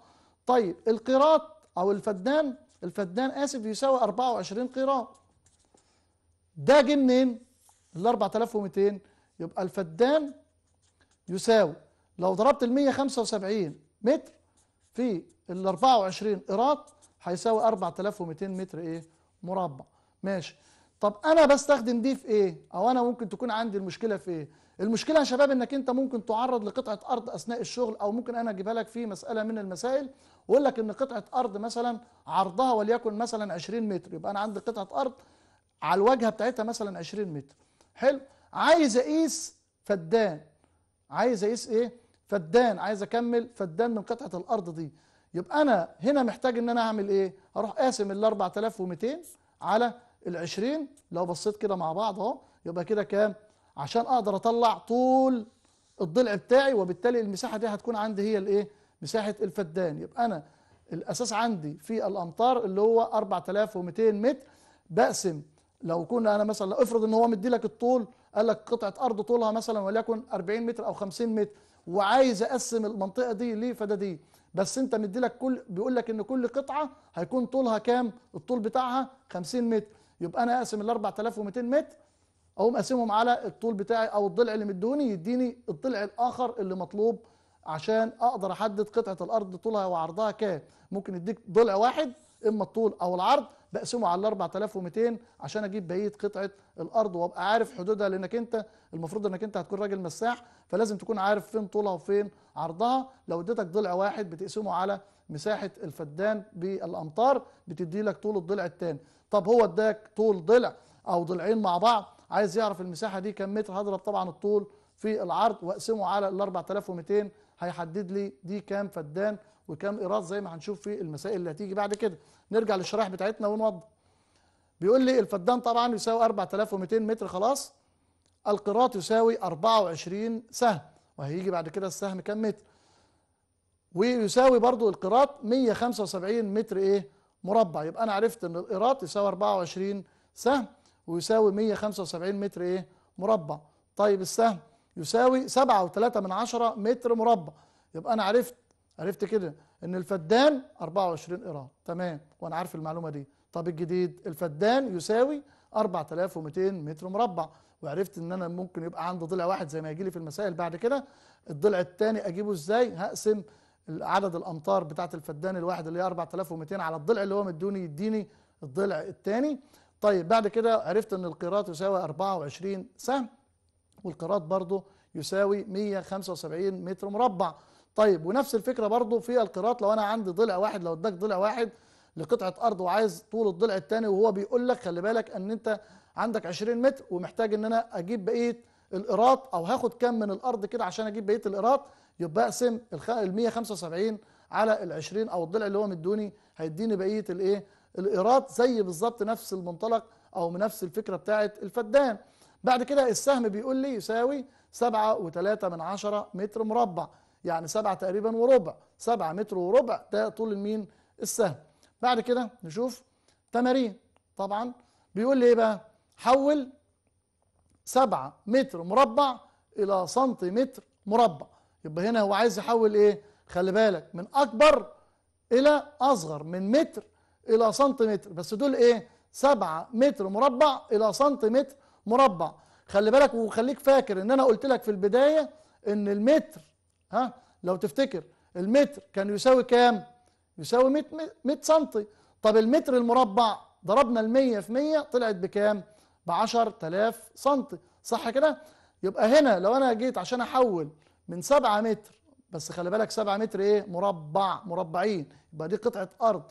طيب القيراط او الفدان الفدان اسف يساوي 24 قيراط ده جه منين ال 4200 يبقى الفدان يساوي لو ضربت ال 175 متر في ال 24 قيراط هيساوي 4200 متر ايه مربع ماشي طب انا بستخدم دي في ايه او انا ممكن تكون عندي المشكله في ايه المشكله يا شباب انك انت ممكن تعرض لقطعه ارض اثناء الشغل او ممكن انا اجيبها لك في مساله من المسائل واقول لك ان قطعه ارض مثلا عرضها وليكن مثلا 20 متر يبقى انا عندي قطعه ارض على الواجهه بتاعتها مثلا 20 متر حلو عايز اقيس فدان عايز اقيس ايه فدان عايز اكمل فدان من قطعه الارض دي يبقى انا هنا محتاج ان انا اعمل ايه اروح قاسم ال 4200 على ال 20 لو بصيت كده مع بعض اهو يبقى كده كام عشان اقدر اطلع طول الضلع بتاعي وبالتالي المساحه دي هتكون عندي هي الايه مساحه الفدان يبقى انا الاساس عندي في الامطار اللي هو 4200 متر بقسم لو كنا انا مثلا افرض ان هو مدي لك الطول قال لك قطعه ارض طولها مثلا وليكن 40 متر او 50 متر وعايز اقسم المنطقه دي ليه دي بس انت مدي لك كل بيقول لك ان كل قطعه هيكون طولها كام الطول بتاعها 50 متر يبقى انا اقسم ال 4200 متر اقوم مقسمهم على الطول بتاعي او الضلع اللي مدوني يديني الضلع الاخر اللي مطلوب عشان اقدر احدد قطعه الارض طولها وعرضها كام ممكن يديك ضلع واحد اما الطول او العرض بقسمه على 4200 عشان اجيب بقيه قطعه الارض وابقى عارف حدودها لانك انت المفروض انك انت هتكون راجل مساح فلازم تكون عارف فين طولها وفين عرضها لو اديتك ضلع واحد بتقسمه على مساحه الفدان بالامتار بتدي لك طول الضلع الثاني طب هو اداك طول ضلع او ضلعين مع بعض عايز يعرف المساحه دي كم متر هضرب طبعا الطول في العرض واقسمه على ال 4200 هيحدد لي دي كام فدان وكام ايراد زي ما هنشوف في المسائل اللي هتيجي بعد كده نرجع للشرائح بتاعتنا ونوضح بيقول لي الفدان طبعا يساوي 4200 متر خلاص القراط يساوي 24 سهم وهيجي بعد كده السهم كام متر ويساوي برضو القراط 175 متر ايه مربع يبقى انا عرفت ان القراط يساوي 24 سهم ويساوي 175 متر ايه مربع طيب السهم يساوي 7.3 من 10 متر مربع يبقى انا عرفت عرفت كده ان الفدان 24 قيراط تمام وانا عارف المعلومه دي طب الجديد الفدان يساوي 4200 متر مربع وعرفت ان انا ممكن يبقى عندي ضلع واحد زي ما يجي لي في المسائل بعد كده الضلع الثاني اجيبه ازاي هقسم عدد الامتار بتاعت الفدان الواحد اللي هي 4200 على الضلع اللي هو مدوني يديني الضلع الثاني طيب بعد كده عرفت ان القيراط يساوي 24 سهم والقيراط برضه يساوي 175 متر مربع طيب ونفس الفكره برضه في القيراط لو انا عندي ضلع واحد لو اداك ضلع واحد لقطعه ارض وعايز طول الضلع الثاني وهو بيقول لك خلي بالك ان انت عندك 20 متر ومحتاج ان انا اجيب بقيه القيراط او هاخد كام من الارض كده عشان اجيب بقيه القيراط يبقى اقسم ال 175 على ال 20 او الضلع اللي هو مدوني هيديني بقيه الايه الايراد زي بالظبط نفس المنطلق او من نفس الفكره بتاعه الفدان بعد كده السهم بيقول لي يساوي 7.3 من عشرة متر مربع يعني 7 تقريبا وربع 7 متر وربع ده طول المين السهم بعد كده نشوف تمارين طبعا بيقول لي ايه بقى حول 7 متر مربع الى سنتيمتر مربع يبقى هنا هو عايز يحول ايه خلي بالك من اكبر الى اصغر من متر إلى سنتيمتر بس دول إيه 7 متر مربع إلى سنتيمتر مربع خلي بالك وخليك فاكر إن أنا قلت لك في البداية إن المتر ها لو تفتكر المتر كان يساوي كام؟ يساوي 100 100 سنتي طب المتر المربع ضربنا ال 100 في 100 طلعت بكام؟ ب 10000 سنتي صح كده؟ يبقى هنا لو أنا جيت عشان أحول من 7 متر بس خلي بالك 7 متر ايه مربع مربعين يبقى دي قطعه ارض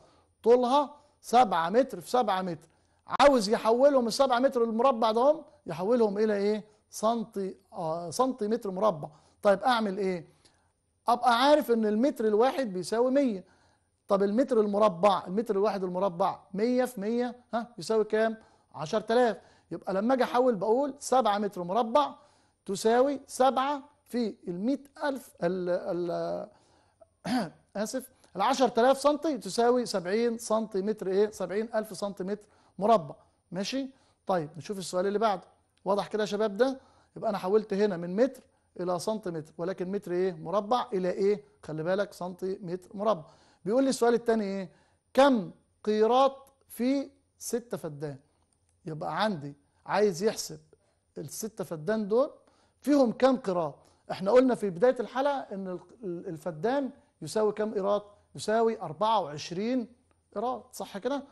طولها 7 متر في 7 متر عاوز يحولهم ال 7 متر المربع دهم يحولهم الى ايه سنتي آه متر مربع طيب اعمل ايه ابقى عارف ان المتر الواحد بيساوي 100 طب المتر المربع المتر الواحد المربع 100 في 100 ها يساوي كام 10000 يبقى لما اجي احول بقول 7 متر مربع تساوي 7 في ال 100000 ال ال <coughs> اسف ال 10000 سم تساوي 70 سم متر ايه 70000 سم متر مربع ماشي طيب نشوف السؤال اللي بعده واضح كده يا شباب ده يبقى انا حولت هنا من متر الى سنتيمتر ولكن متر ايه مربع الى ايه خلي بالك سنتيمتر مربع بيقول لي السؤال الثاني ايه كم قيراط في 6 فدان يبقى عندي عايز يحسب الستة فدان دول فيهم كم قيراط احنا قلنا في بداية الحلقة ان الفدان يساوي كم قيراط يساوي 24 قراط صح كده؟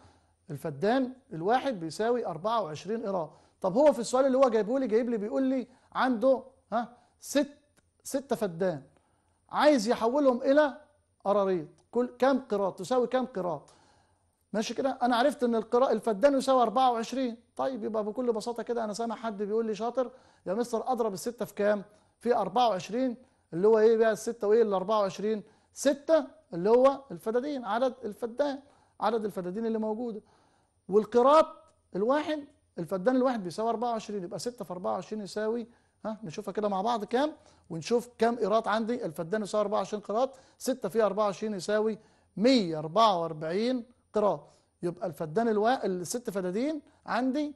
الفدان الواحد بيساوي 24 قراط طب هو في السؤال اللي هو جايبه لي جايب لي بيقول لي عنده ها ست ستة فدان عايز يحولهم إلى قراريط كل كام قراط تساوي كام قراط ماشي كده انا عرفت ان القراء الفدان يساوي 24 طيب يبقى بكل بساطه كده انا سامع حد بيقول لي شاطر يا مستر اضرب الستة في كام في 24 اللي هو ايه بقى الستة وايه ال 24 6 اللي هو الفدادين عدد الفدان عدد الفدادين اللي موجوده والقراط الواحد الفدان الواحد بيساوي 24 يبقى 6 في 24 يساوي ها نشوفها كده مع بعض كام ونشوف كام قراط عندي الفدان يساوي 24 قراط 6 في 24 يساوي 144 قراط يبقى الفدان الوا... الست فدادين عندي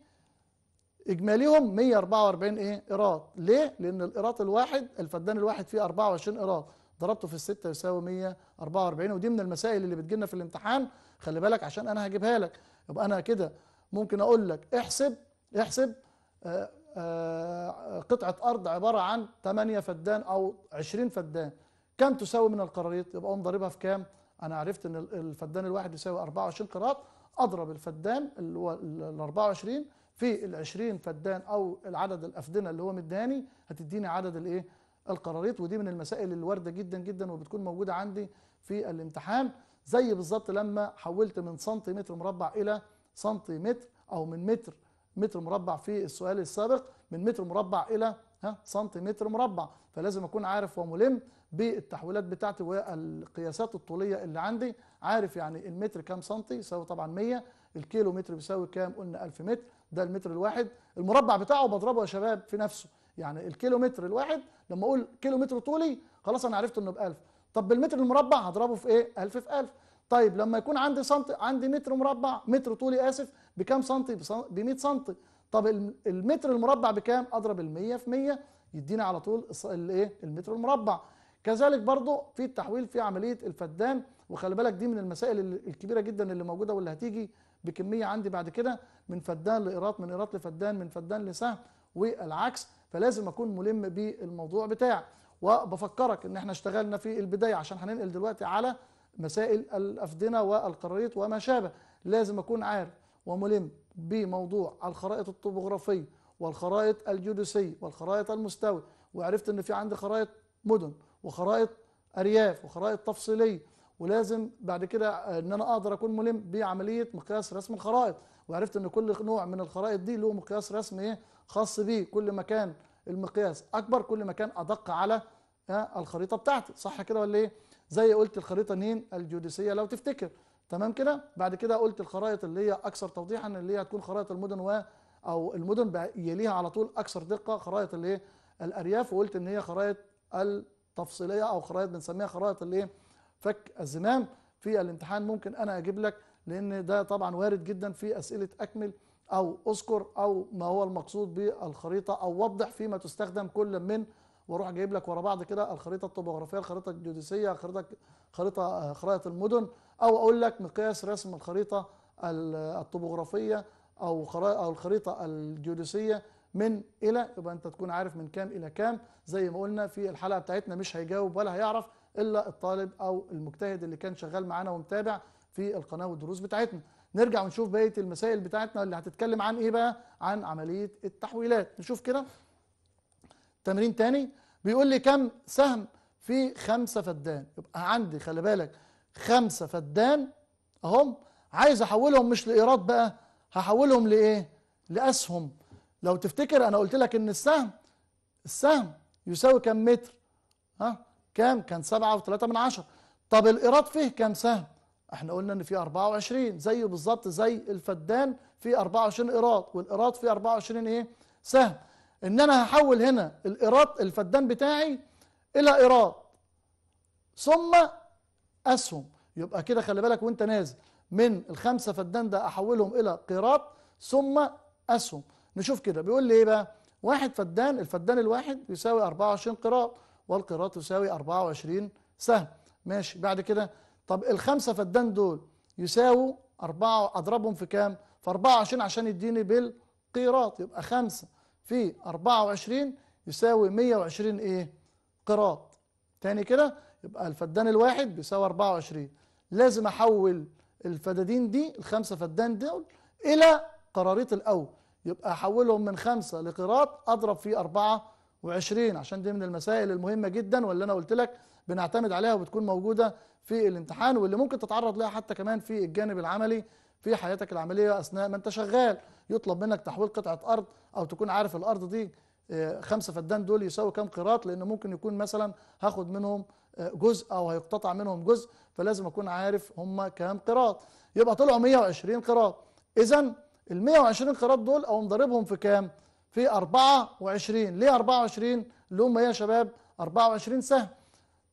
اجماليهم 144 ايه قراط ليه لان القراط الواحد الفدان الواحد فيه 24 قراط ضربته في الستة يساوي 144 ودي من المسائل اللي بتجيلنا في الامتحان خلي بالك عشان انا هجيبها لك يبقى انا كده ممكن اقول لك احسب احسب آه، آه، قطعة ارض عبارة عن 8 فدان او 20 فدان كم تساوي من القراريط يبقى اقوم ضاربها في كام انا عرفت ان الفدان الواحد يساوي 24 قراط اضرب الفدان اللي هو ال 24 في ال 20 فدان او العدد الافدنه اللي هو مداني هتديني عدد الايه القراريط ودي من المسائل الوارده جدا جدا وبتكون موجوده عندي في الامتحان زي بالظبط لما حولت من سنتيمتر مربع الى سنتيمتر او من متر متر مربع في السؤال السابق من متر مربع الى ها سنتيمتر مربع فلازم اكون عارف وملم بالتحويلات بتاعتي والقياسات الطوليه اللي عندي عارف يعني المتر كام سنتي يساوي طبعا 100 الكيلو متر بيساوي كام قلنا 1000 متر ده المتر الواحد المربع بتاعه بضربه يا شباب في نفسه يعني الكيلومتر الواحد لما اقول كيلومتر طولي خلاص انا عرفت انه ب 1000 طب بالمتر المربع هضربه في ايه 1000 في 1000 طيب لما يكون عندي سنتي عندي متر مربع متر طولي اسف بكام سنتي ب 100 سنتي طب المتر المربع بكام اضرب ال 100 في 100 يدينا على طول الايه المتر المربع كذلك برضو في التحويل في عمليه الفدان وخلي بالك دي من المسائل الكبيره جدا اللي موجوده واللي هتيجي بكميه عندي بعد كده من فدان لايراط من ايراط لفدان من فدان لسهم والعكس فلازم اكون ملم بالموضوع بتاعي وبفكرك ان احنا اشتغلنا في البدايه عشان هننقل دلوقتي على مسائل الافدنه والقراريط وما شابه لازم اكون عارف وملم بموضوع الخرائط الطبوغرافيه والخرائط الجيوديسيه والخرائط المستوي وعرفت ان في عندي خرائط مدن وخرائط ارياف وخرائط تفصيليه ولازم بعد كده ان انا اقدر اكون ملم بعمليه مقياس رسم الخرائط وعرفت ان كل نوع من الخرائط دي له مقياس رسمي خاص بيه كل ما كان المقياس اكبر كل ما كان ادق على آه، الخريطه بتاعتي صح كده ولا ايه زي قلت الخريطه مين الجيوديسيه لو تفتكر تمام كده بعد كده قلت الخرائط اللي هي اكثر توضيحا اللي هي هتكون خرائط المدن و او المدن يليها على طول اكثر دقه خرائط الايه الارياف وقلت ان هي خرائط التفصيليه او خرائط بنسميها خرائط الايه فك الزمام في الامتحان ممكن انا اجيب لك لأن ده طبعا وارد جدا في أسئلة أكمل أو أذكر أو ما هو المقصود بالخريطة أو وضح فيما تستخدم كل من واروح جايب لك ورا بعض كده الخريطه الطبوغرافيه الخريطه الجيوديسيه خريطه آه، خريطه خرائط المدن او اقول لك مقياس رسم الخريطه الطبوغرافيه او او الخريطه الجيوديسيه من الى يبقى انت تكون عارف من كام الى كام زي ما قلنا في الحلقه بتاعتنا مش هيجاوب ولا هيعرف الا الطالب او المجتهد اللي كان شغال معانا ومتابع في القناه والدروس بتاعتنا نرجع ونشوف بقيه المسائل بتاعتنا اللي هتتكلم عن ايه بقى عن عمليه التحويلات نشوف كده تمرين تاني بيقول لي كم سهم في خمسة فدان يبقى عندي خلي بالك خمسة فدان اهم عايز احولهم مش لايراد بقى هحولهم لايه لاسهم لو تفتكر انا قلت لك ان السهم السهم يساوي كم متر ها كام كان سبعة وثلاثة من عشر طب الايراد فيه كام سهم احنا قلنا ان في 24 زيه بالظبط زي الفدان في 24 ايراد والايراد في 24 ايه سهم ان انا هحول هنا الايراد الفدان بتاعي الى ايراد ثم اسهم يبقى كده خلي بالك وانت نازل من الخمسه فدان ده احولهم الى قيراط ثم اسهم نشوف كده بيقول لي ايه بقى واحد فدان الفدان الواحد يساوي 24 قيراط والقيراط يساوي 24 سهم ماشي بعد كده طب الخمسة فدان دول يساووا أربعة أضربهم في كام؟ في 24 عشان يديني بالقيراط يبقى خمسة في 24 يساوي 120 إيه؟ قيراط تاني كده يبقى الفدان الواحد بيساوي 24 لازم أحول الفدادين دي الخمسة فدان دول إلى قراريط الأول يبقى أحولهم من خمسة لقيراط أضرب في 24 عشان دي من المسائل المهمة جدا واللي أنا قلت لك بنعتمد عليها وبتكون موجودة في الامتحان واللي ممكن تتعرض لها حتى كمان في الجانب العملي في حياتك العملية أثناء ما أنت شغال يطلب منك تحويل قطعة أرض أو تكون عارف الأرض دي آه، خمسة فدان دول يساوي كم قيراط لأن ممكن يكون مثلا هاخد منهم آه، جزء أو هيقتطع منهم جزء فلازم أكون عارف هم كم قيراط يبقى طلعوا 120 قيراط إذا ال 120 قيراط دول أقوم ضاربهم في كام؟ في 24 ليه 24 اللي هم يا شباب 24 سهم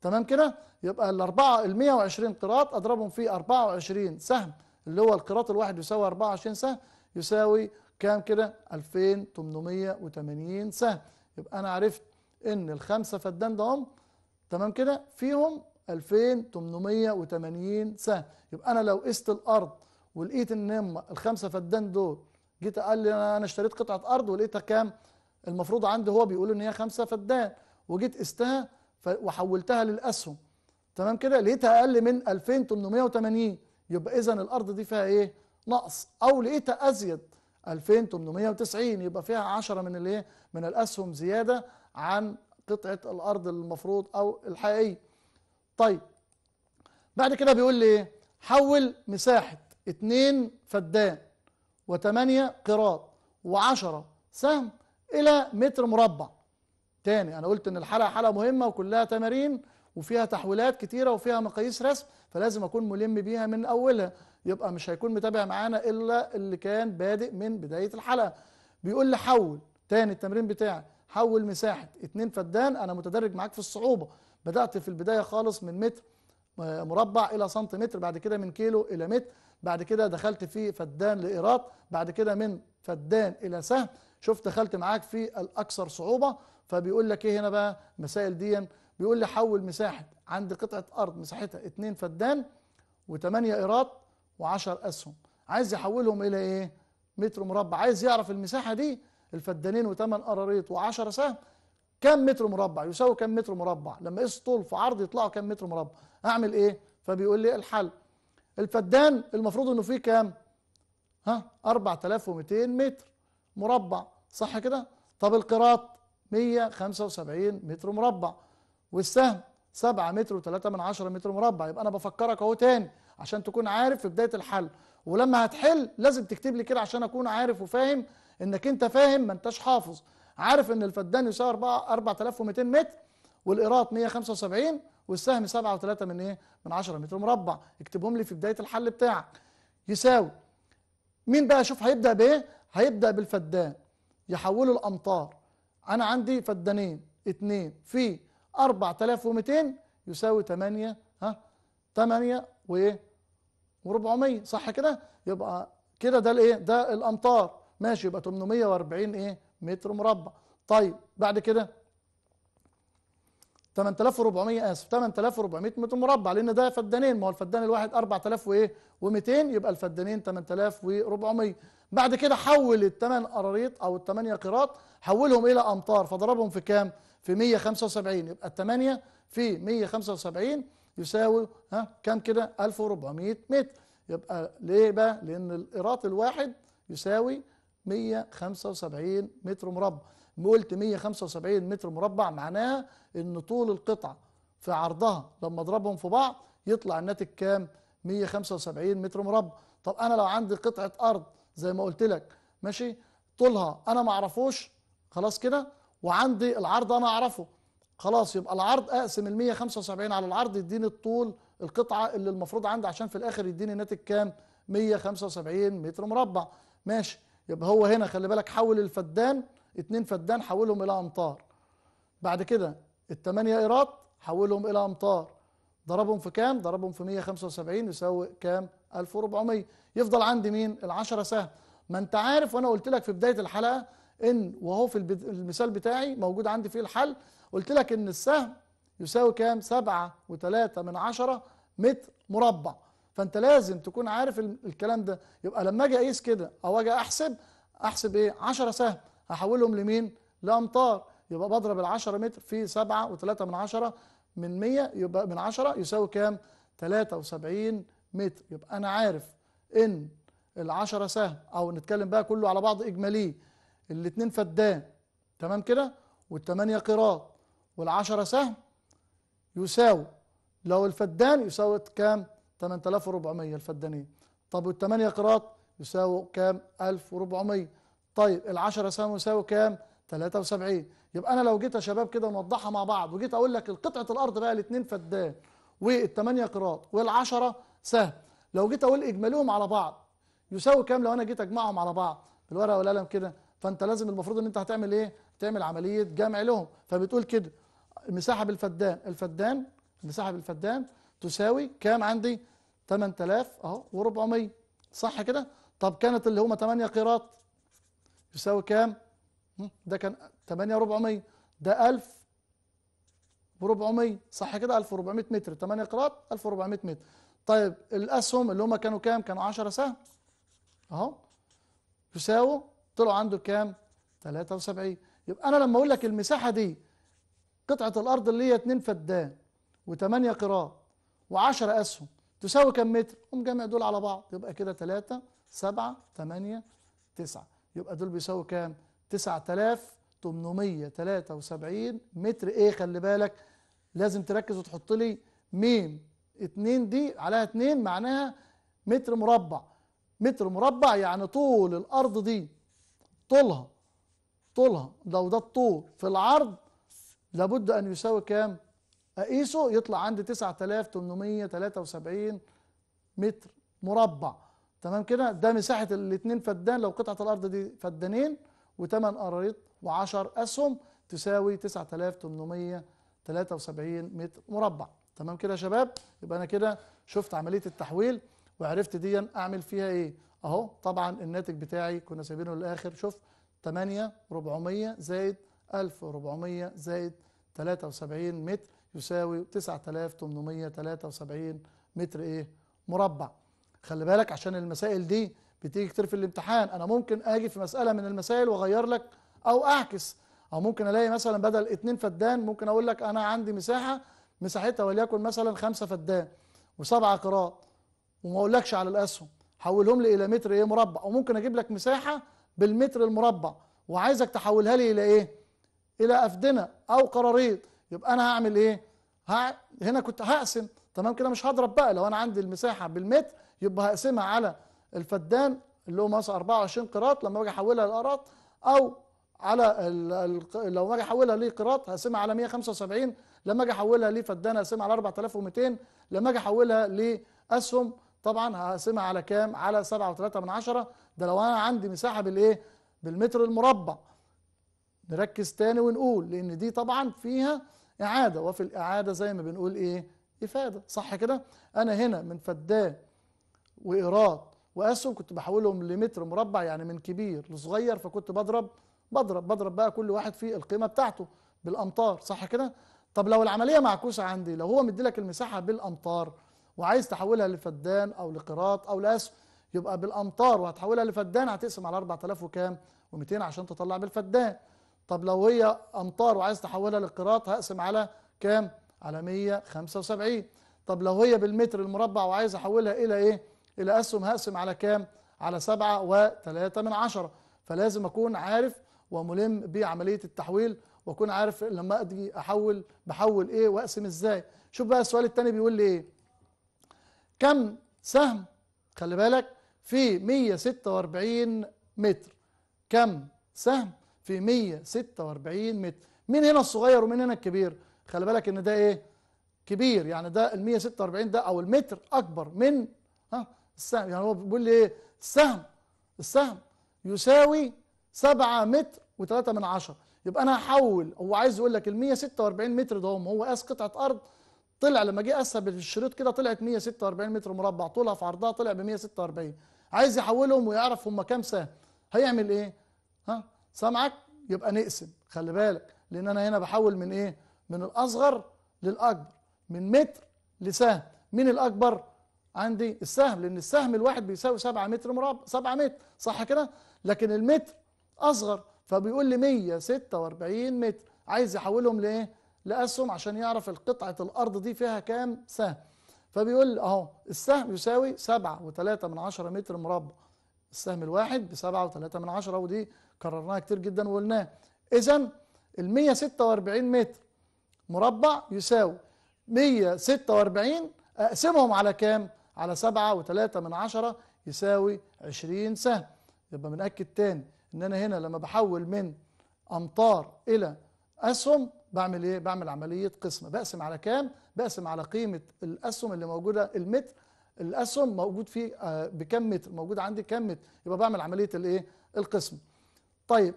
تمام كده يبقى الأربعة ال 120 قراط أضربهم في 24 سهم اللي هو القراط الواحد يساوي 24 سهم يساوي كام كده 2880 سهم يبقى أنا عرفت إن الخمسة فدان دهم تمام كده فيهم 2880 سهم يبقى أنا لو قست الأرض ولقيت إن هم الخمسة فدان دول جيت قال لي أنا اشتريت قطعة أرض ولقيتها كام؟ المفروض عندي هو بيقول إن هي خمسة فدان وجيت قستها وحولتها للاسهم تمام كده لقيتها اقل من 2880 يبقى اذا الارض دي فيها ايه نقص او لقيتها ازيد 2890 يبقى فيها 10 من الايه من الاسهم زياده عن قطعه الارض المفروض او الحقيقيه طيب بعد كده بيقول لي ايه حول مساحه 2 فدان و8 قراط و10 سهم الى متر مربع تاني انا قلت ان الحلقه حلقه مهمه وكلها تمارين وفيها تحويلات كتيره وفيها مقاييس رسم فلازم اكون ملم بيها من اولها يبقى مش هيكون متابع معانا الا اللي كان بادئ من بدايه الحلقه بيقول لي حول تاني التمرين بتاعي حول مساحه اتنين فدان انا متدرج معاك في الصعوبه بدات في البدايه خالص من متر آه، مربع الى سنتيمتر بعد كده من كيلو الى متر بعد كده دخلت في فدان لايرات بعد كده من فدان الى سهم شوف دخلت معاك في الاكثر صعوبه فبيقول لك ايه هنا بقى مسائل دي بيقول لي حول مساحه عند قطعه ارض مساحتها 2 فدان و8 ايراد و10 اسهم عايز يحولهم الى ايه متر مربع عايز يعرف المساحه دي الفدانين و8 قراريط و10 سهم كم متر مربع يساوي كم متر مربع لما اقيس طول في عرض يطلعوا كم متر مربع اعمل ايه فبيقول لي الحل الفدان المفروض انه فيه كام ها 4200 متر مربع صح كده طب القراط 175 متر مربع والسهم 7 متر و3 من 10 متر مربع يبقى انا بفكرك اهو تاني عشان تكون عارف في بدايه الحل ولما هتحل لازم تكتب لي كده عشان اكون عارف وفاهم انك انت فاهم ما انتش حافظ عارف ان الفدان يساوي 4 4200 متر والقراط 175 والسهم 7 و3 من ايه من 10 متر مربع اكتبهم لي في بدايه الحل بتاعك يساوي مين بقى شوف هيبدا بايه هيبدا بالفدان يحولوا الأمطار أنا عندي فدانين اتنين في 4200 يساوي 8 ها 8 وايه و400 صح كده يبقى كده ده الايه ده الامطار ماشي يبقى 840 ايه متر مربع طيب بعد كده 8400 اسف 8400 متر مربع لان ده فدانين ما هو الفدان الواحد 4200 يبقى الفدانين 8400 بعد كده حول الثمان قراريط او الثمانيه قراط حولهم الى امتار فضربهم في كام في 175 يبقى الثمانيه في 175 يساوي ها كام كده 1400 متر يبقى ليه بقى لان القيراط الواحد يساوي 175 متر مربع قلت 175 متر مربع معناها ان طول القطعه في عرضها لما اضربهم في بعض يطلع الناتج كام 175 متر مربع طب انا لو عندي قطعه ارض زي ما قلت لك ماشي طولها انا ما اعرفوش خلاص كده وعندي العرض انا اعرفه خلاص يبقى العرض اقسم ال 175 على العرض يديني الطول القطعه اللي المفروض عندي عشان في الاخر يديني ناتج كام 175 متر مربع ماشي يبقى هو هنا خلي بالك حول الفدان اتنين فدان حولهم الى امتار بعد كده الثمانيه ايراد حولهم الى امتار ضربهم في كام ضربهم في 175 يساوي كام 1400 يفضل عندي مين ال10 سهم ما انت عارف وانا قلت لك في بداية الحلقة ان وهو في المثال بتاعي موجود عندي فيه الحل قلت لك ان السهم يساوي كام سبعة وتلاتة من عشرة متر مربع فانت لازم تكون عارف الكلام ده يبقى لما اجي اقيس كده او اجي احسب احسب ايه 10 سهم هحولهم لمين لامتار يبقى بضرب ال 10 متر في 7 و3 من 10 من 100 يبقى من 10 يساوي كام 73 متر يبقى انا عارف ان العشرة سهم او نتكلم بقى كله على بعض اجمالي الاتنين فدان تمام كده والتمانية قيراط والعشرة سهم يساوي لو الفدان يساوي كام 8400 الفدانين طب والتمانية قيراط يساوي كام 1400 طيب العشرة سهم يساوي كام 73 يبقى انا لو جيت يا شباب كده نوضحها مع بعض وجيت اقول لك القطعة الارض بقى الاتنين فدان والتمانية قيراط والعشرة سهم لو جيت اقول اجماليهم على بعض يساوي كام لو انا جيت اجمعهم على بعض بالورقه والقلم كده فانت لازم المفروض ان انت هتعمل ايه تعمل عمليه جمع لهم فبتقول كده المساحه بالفدان الفدان المساحه بالفدان تساوي كام عندي 8000 اهو و400 صح كده طب كانت اللي هما 8 قيراط يساوي كام ده كان 8 400 ده 1000 و400 صح كده 1400 متر 8 قيراط 1400 متر طيب الاسهم اللي هم كانوا كام كانوا 10 سهم اهو يساووا طلعوا عنده كام 73 يبقى انا لما اقول لك المساحه دي قطعه الارض اللي هي 2 فدان و8 قراط و10 اسهم تساوي كم متر قوم جمع دول على بعض يبقى كده 3 7 8 9 يبقى دول بيساووا كام 9873 متر ايه خلي بالك لازم تركز وتحط لي ميم 2 دي عليها 2 معناها متر مربع متر مربع يعني طول الأرض دي طولها طولها لو ده الطول في العرض لابد أن يساوي كام؟ أقيسه يطلع عندي 9873 متر مربع تمام كده؟ ده مساحة الاثنين فدان لو قطعة الأرض دي فدانين و8 قراريط و10 أسهم تساوي 9873 متر مربع تمام كده يا شباب يبقى انا كده شفت عمليه التحويل وعرفت دي اعمل فيها ايه اهو طبعا الناتج بتاعي كنا سايبينه للاخر شوف 8 400 زائد 1400 زائد 73 متر يساوي 9873 متر ايه مربع خلي بالك عشان المسائل دي بتيجي كتير في الامتحان انا ممكن اجي في مساله من المسائل واغير لك او اعكس او ممكن الاقي مثلا بدل اتنين فدان ممكن اقول لك انا عندي مساحه مساحتها وليكن مثلا خمسة فدان وسبعة قراط وما اقولكش على الاسهم حولهم لي الى متر ايه مربع وممكن اجيب لك مساحه بالمتر المربع وعايزك تحولها لي الى ايه الى افدنه او قراريط يبقى انا هعمل ايه ها هنا كنت هقسم تمام كده مش هضرب بقى لو انا عندي المساحه بالمتر يبقى هقسمها على الفدان اللي هو مثلا 24 قراط لما اجي احولها لقراط او على ال... لو اجي احولها لقراط هقسمها على 175 لما اجي احولها لفدان هقسمها على 4200 لما اجي احولها لاسهم طبعا هقسمها على كام على 7.3 من عشرة ده لو انا عندي مساحه بالايه بالمتر المربع نركز تاني ونقول لان دي طبعا فيها اعاده وفي الاعاده زي ما بنقول ايه افاده صح كده انا هنا من فدان وايراد واسهم كنت بحولهم لمتر مربع يعني من كبير لصغير فكنت بضرب بضرب بضرب بقى كل واحد في القيمه بتاعته بالامتار صح كده طب لو العملية معكوسة عندي لو هو مدي لك المساحة بالأمطار وعايز تحولها لفدان أو لقراط أو لأسف يبقى بالأمطار وهتحولها لفدان هتقسم على 4000 وكام و200 عشان تطلع بالفدان طب لو هي أمطار وعايز تحولها لقراط هقسم على كام على 175 طب لو هي بالمتر المربع وعايز أحولها إلى إيه إلى أسهم هقسم على كام على 7 و3 من عشرة فلازم أكون عارف وملم بعملية التحويل واكون عارف لما اجي احول بحول ايه واقسم ازاي شوف بقى السؤال الثاني بيقول لي ايه كم سهم خلي بالك في 146 متر كم سهم في 146 متر مين هنا الصغير ومين هنا الكبير خلي بالك ان ده ايه كبير يعني ده ال 146 ده او المتر اكبر من ها السهم يعني هو بيقول لي ايه السهم السهم يساوي 7 متر وتلاتة من عشرة يبقى أنا هحول هو عايز يقول لك ال 146 متر ده هو قاس قطعة أرض طلع لما جه قاسها بالشريط كده طلعت 146 متر مربع طولها في عرضها طلع ب 146 عايز يحولهم ويعرف هم كام سهم هيعمل ايه؟ ها سامعك؟ يبقى نقسم خلي بالك لان انا هنا بحول من ايه؟ من الاصغر للاكبر من متر لسهم مين الاكبر؟ عندي السهم لان السهم الواحد بيساوي 7 متر مربع 7 متر صح كده؟ لكن المتر اصغر فبيقول لي 146 متر عايز يحولهم لايه لاسهم عشان يعرف القطعه الارض دي فيها كام سهم فبيقول لي اهو السهم يساوي 7.3 من 10 متر مربع السهم الواحد ب 7.3 من 10 ودي كررناها كتير جدا وقلناها اذا ال 146 متر مربع يساوي 146 اقسمهم على كام على 7.3 من 10 يساوي 20 سهم يبقى بنأكد تاني ان انا هنا لما بحول من امتار الى اسهم بعمل ايه بعمل عمليه قسمه بقسم على كام بقسم على قيمه الاسهم اللي موجوده المتر الاسهم موجود فيه آه، بكم متر موجود عندي كم متر يبقى بعمل عمليه الايه القسم طيب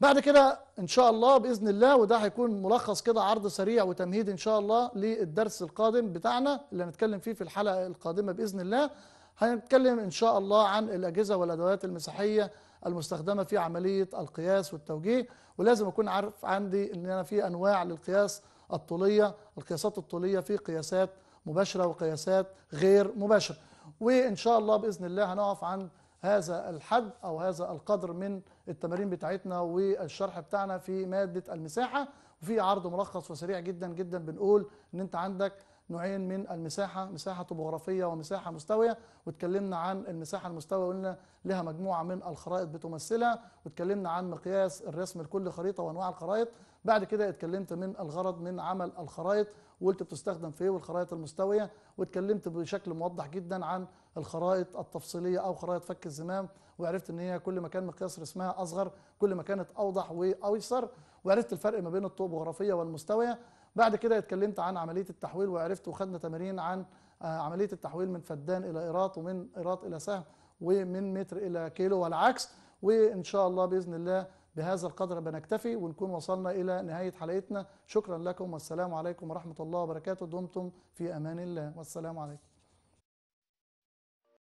بعد كده ان شاء الله باذن الله وده هيكون ملخص كده عرض سريع وتمهيد ان شاء الله للدرس القادم بتاعنا اللي هنتكلم فيه في الحلقه القادمه باذن الله هنتكلم إن شاء الله عن الأجهزة والأدوات المسيحية المستخدمة في عملية القياس والتوجيه ولازم أكون عارف عندي إن أنا في أنواع للقياس الطولية القياسات الطولية في قياسات مباشرة وقياسات غير مباشرة وإن شاء الله بإذن الله هنقف عن هذا الحد أو هذا القدر من التمارين بتاعتنا والشرح بتاعنا في مادة المساحة وفي عرض ملخص وسريع جدا جدا بنقول إن أنت عندك نوعين من المساحه مساحه طبوغرافيه ومساحه مستويه واتكلمنا عن المساحه المستويه وقلنا لها مجموعه من الخرائط بتمثلها واتكلمنا عن مقياس الرسم لكل خريطه وانواع الخرائط بعد كده اتكلمت من الغرض من عمل الخرائط وقلت بتستخدم في ايه والخرائط المستويه واتكلمت بشكل موضح جدا عن الخرائط التفصيليه او خرائط فك الزمام وعرفت ان هي كل ما كان مقياس رسمها اصغر كل ما كانت اوضح وايسر وعرفت الفرق ما بين الطبوغرافيه والمستويه بعد كده اتكلمت عن عمليه التحويل وعرفت وخدنا تمارين عن آه، عمليه التحويل من فدان الى ايراط ومن ايراط الى سهم ومن متر الى كيلو والعكس وان شاء الله باذن الله بهذا القدر بنكتفي ونكون وصلنا الى نهايه حلقتنا شكرا لكم والسلام عليكم ورحمه الله وبركاته دمتم في امان الله والسلام عليكم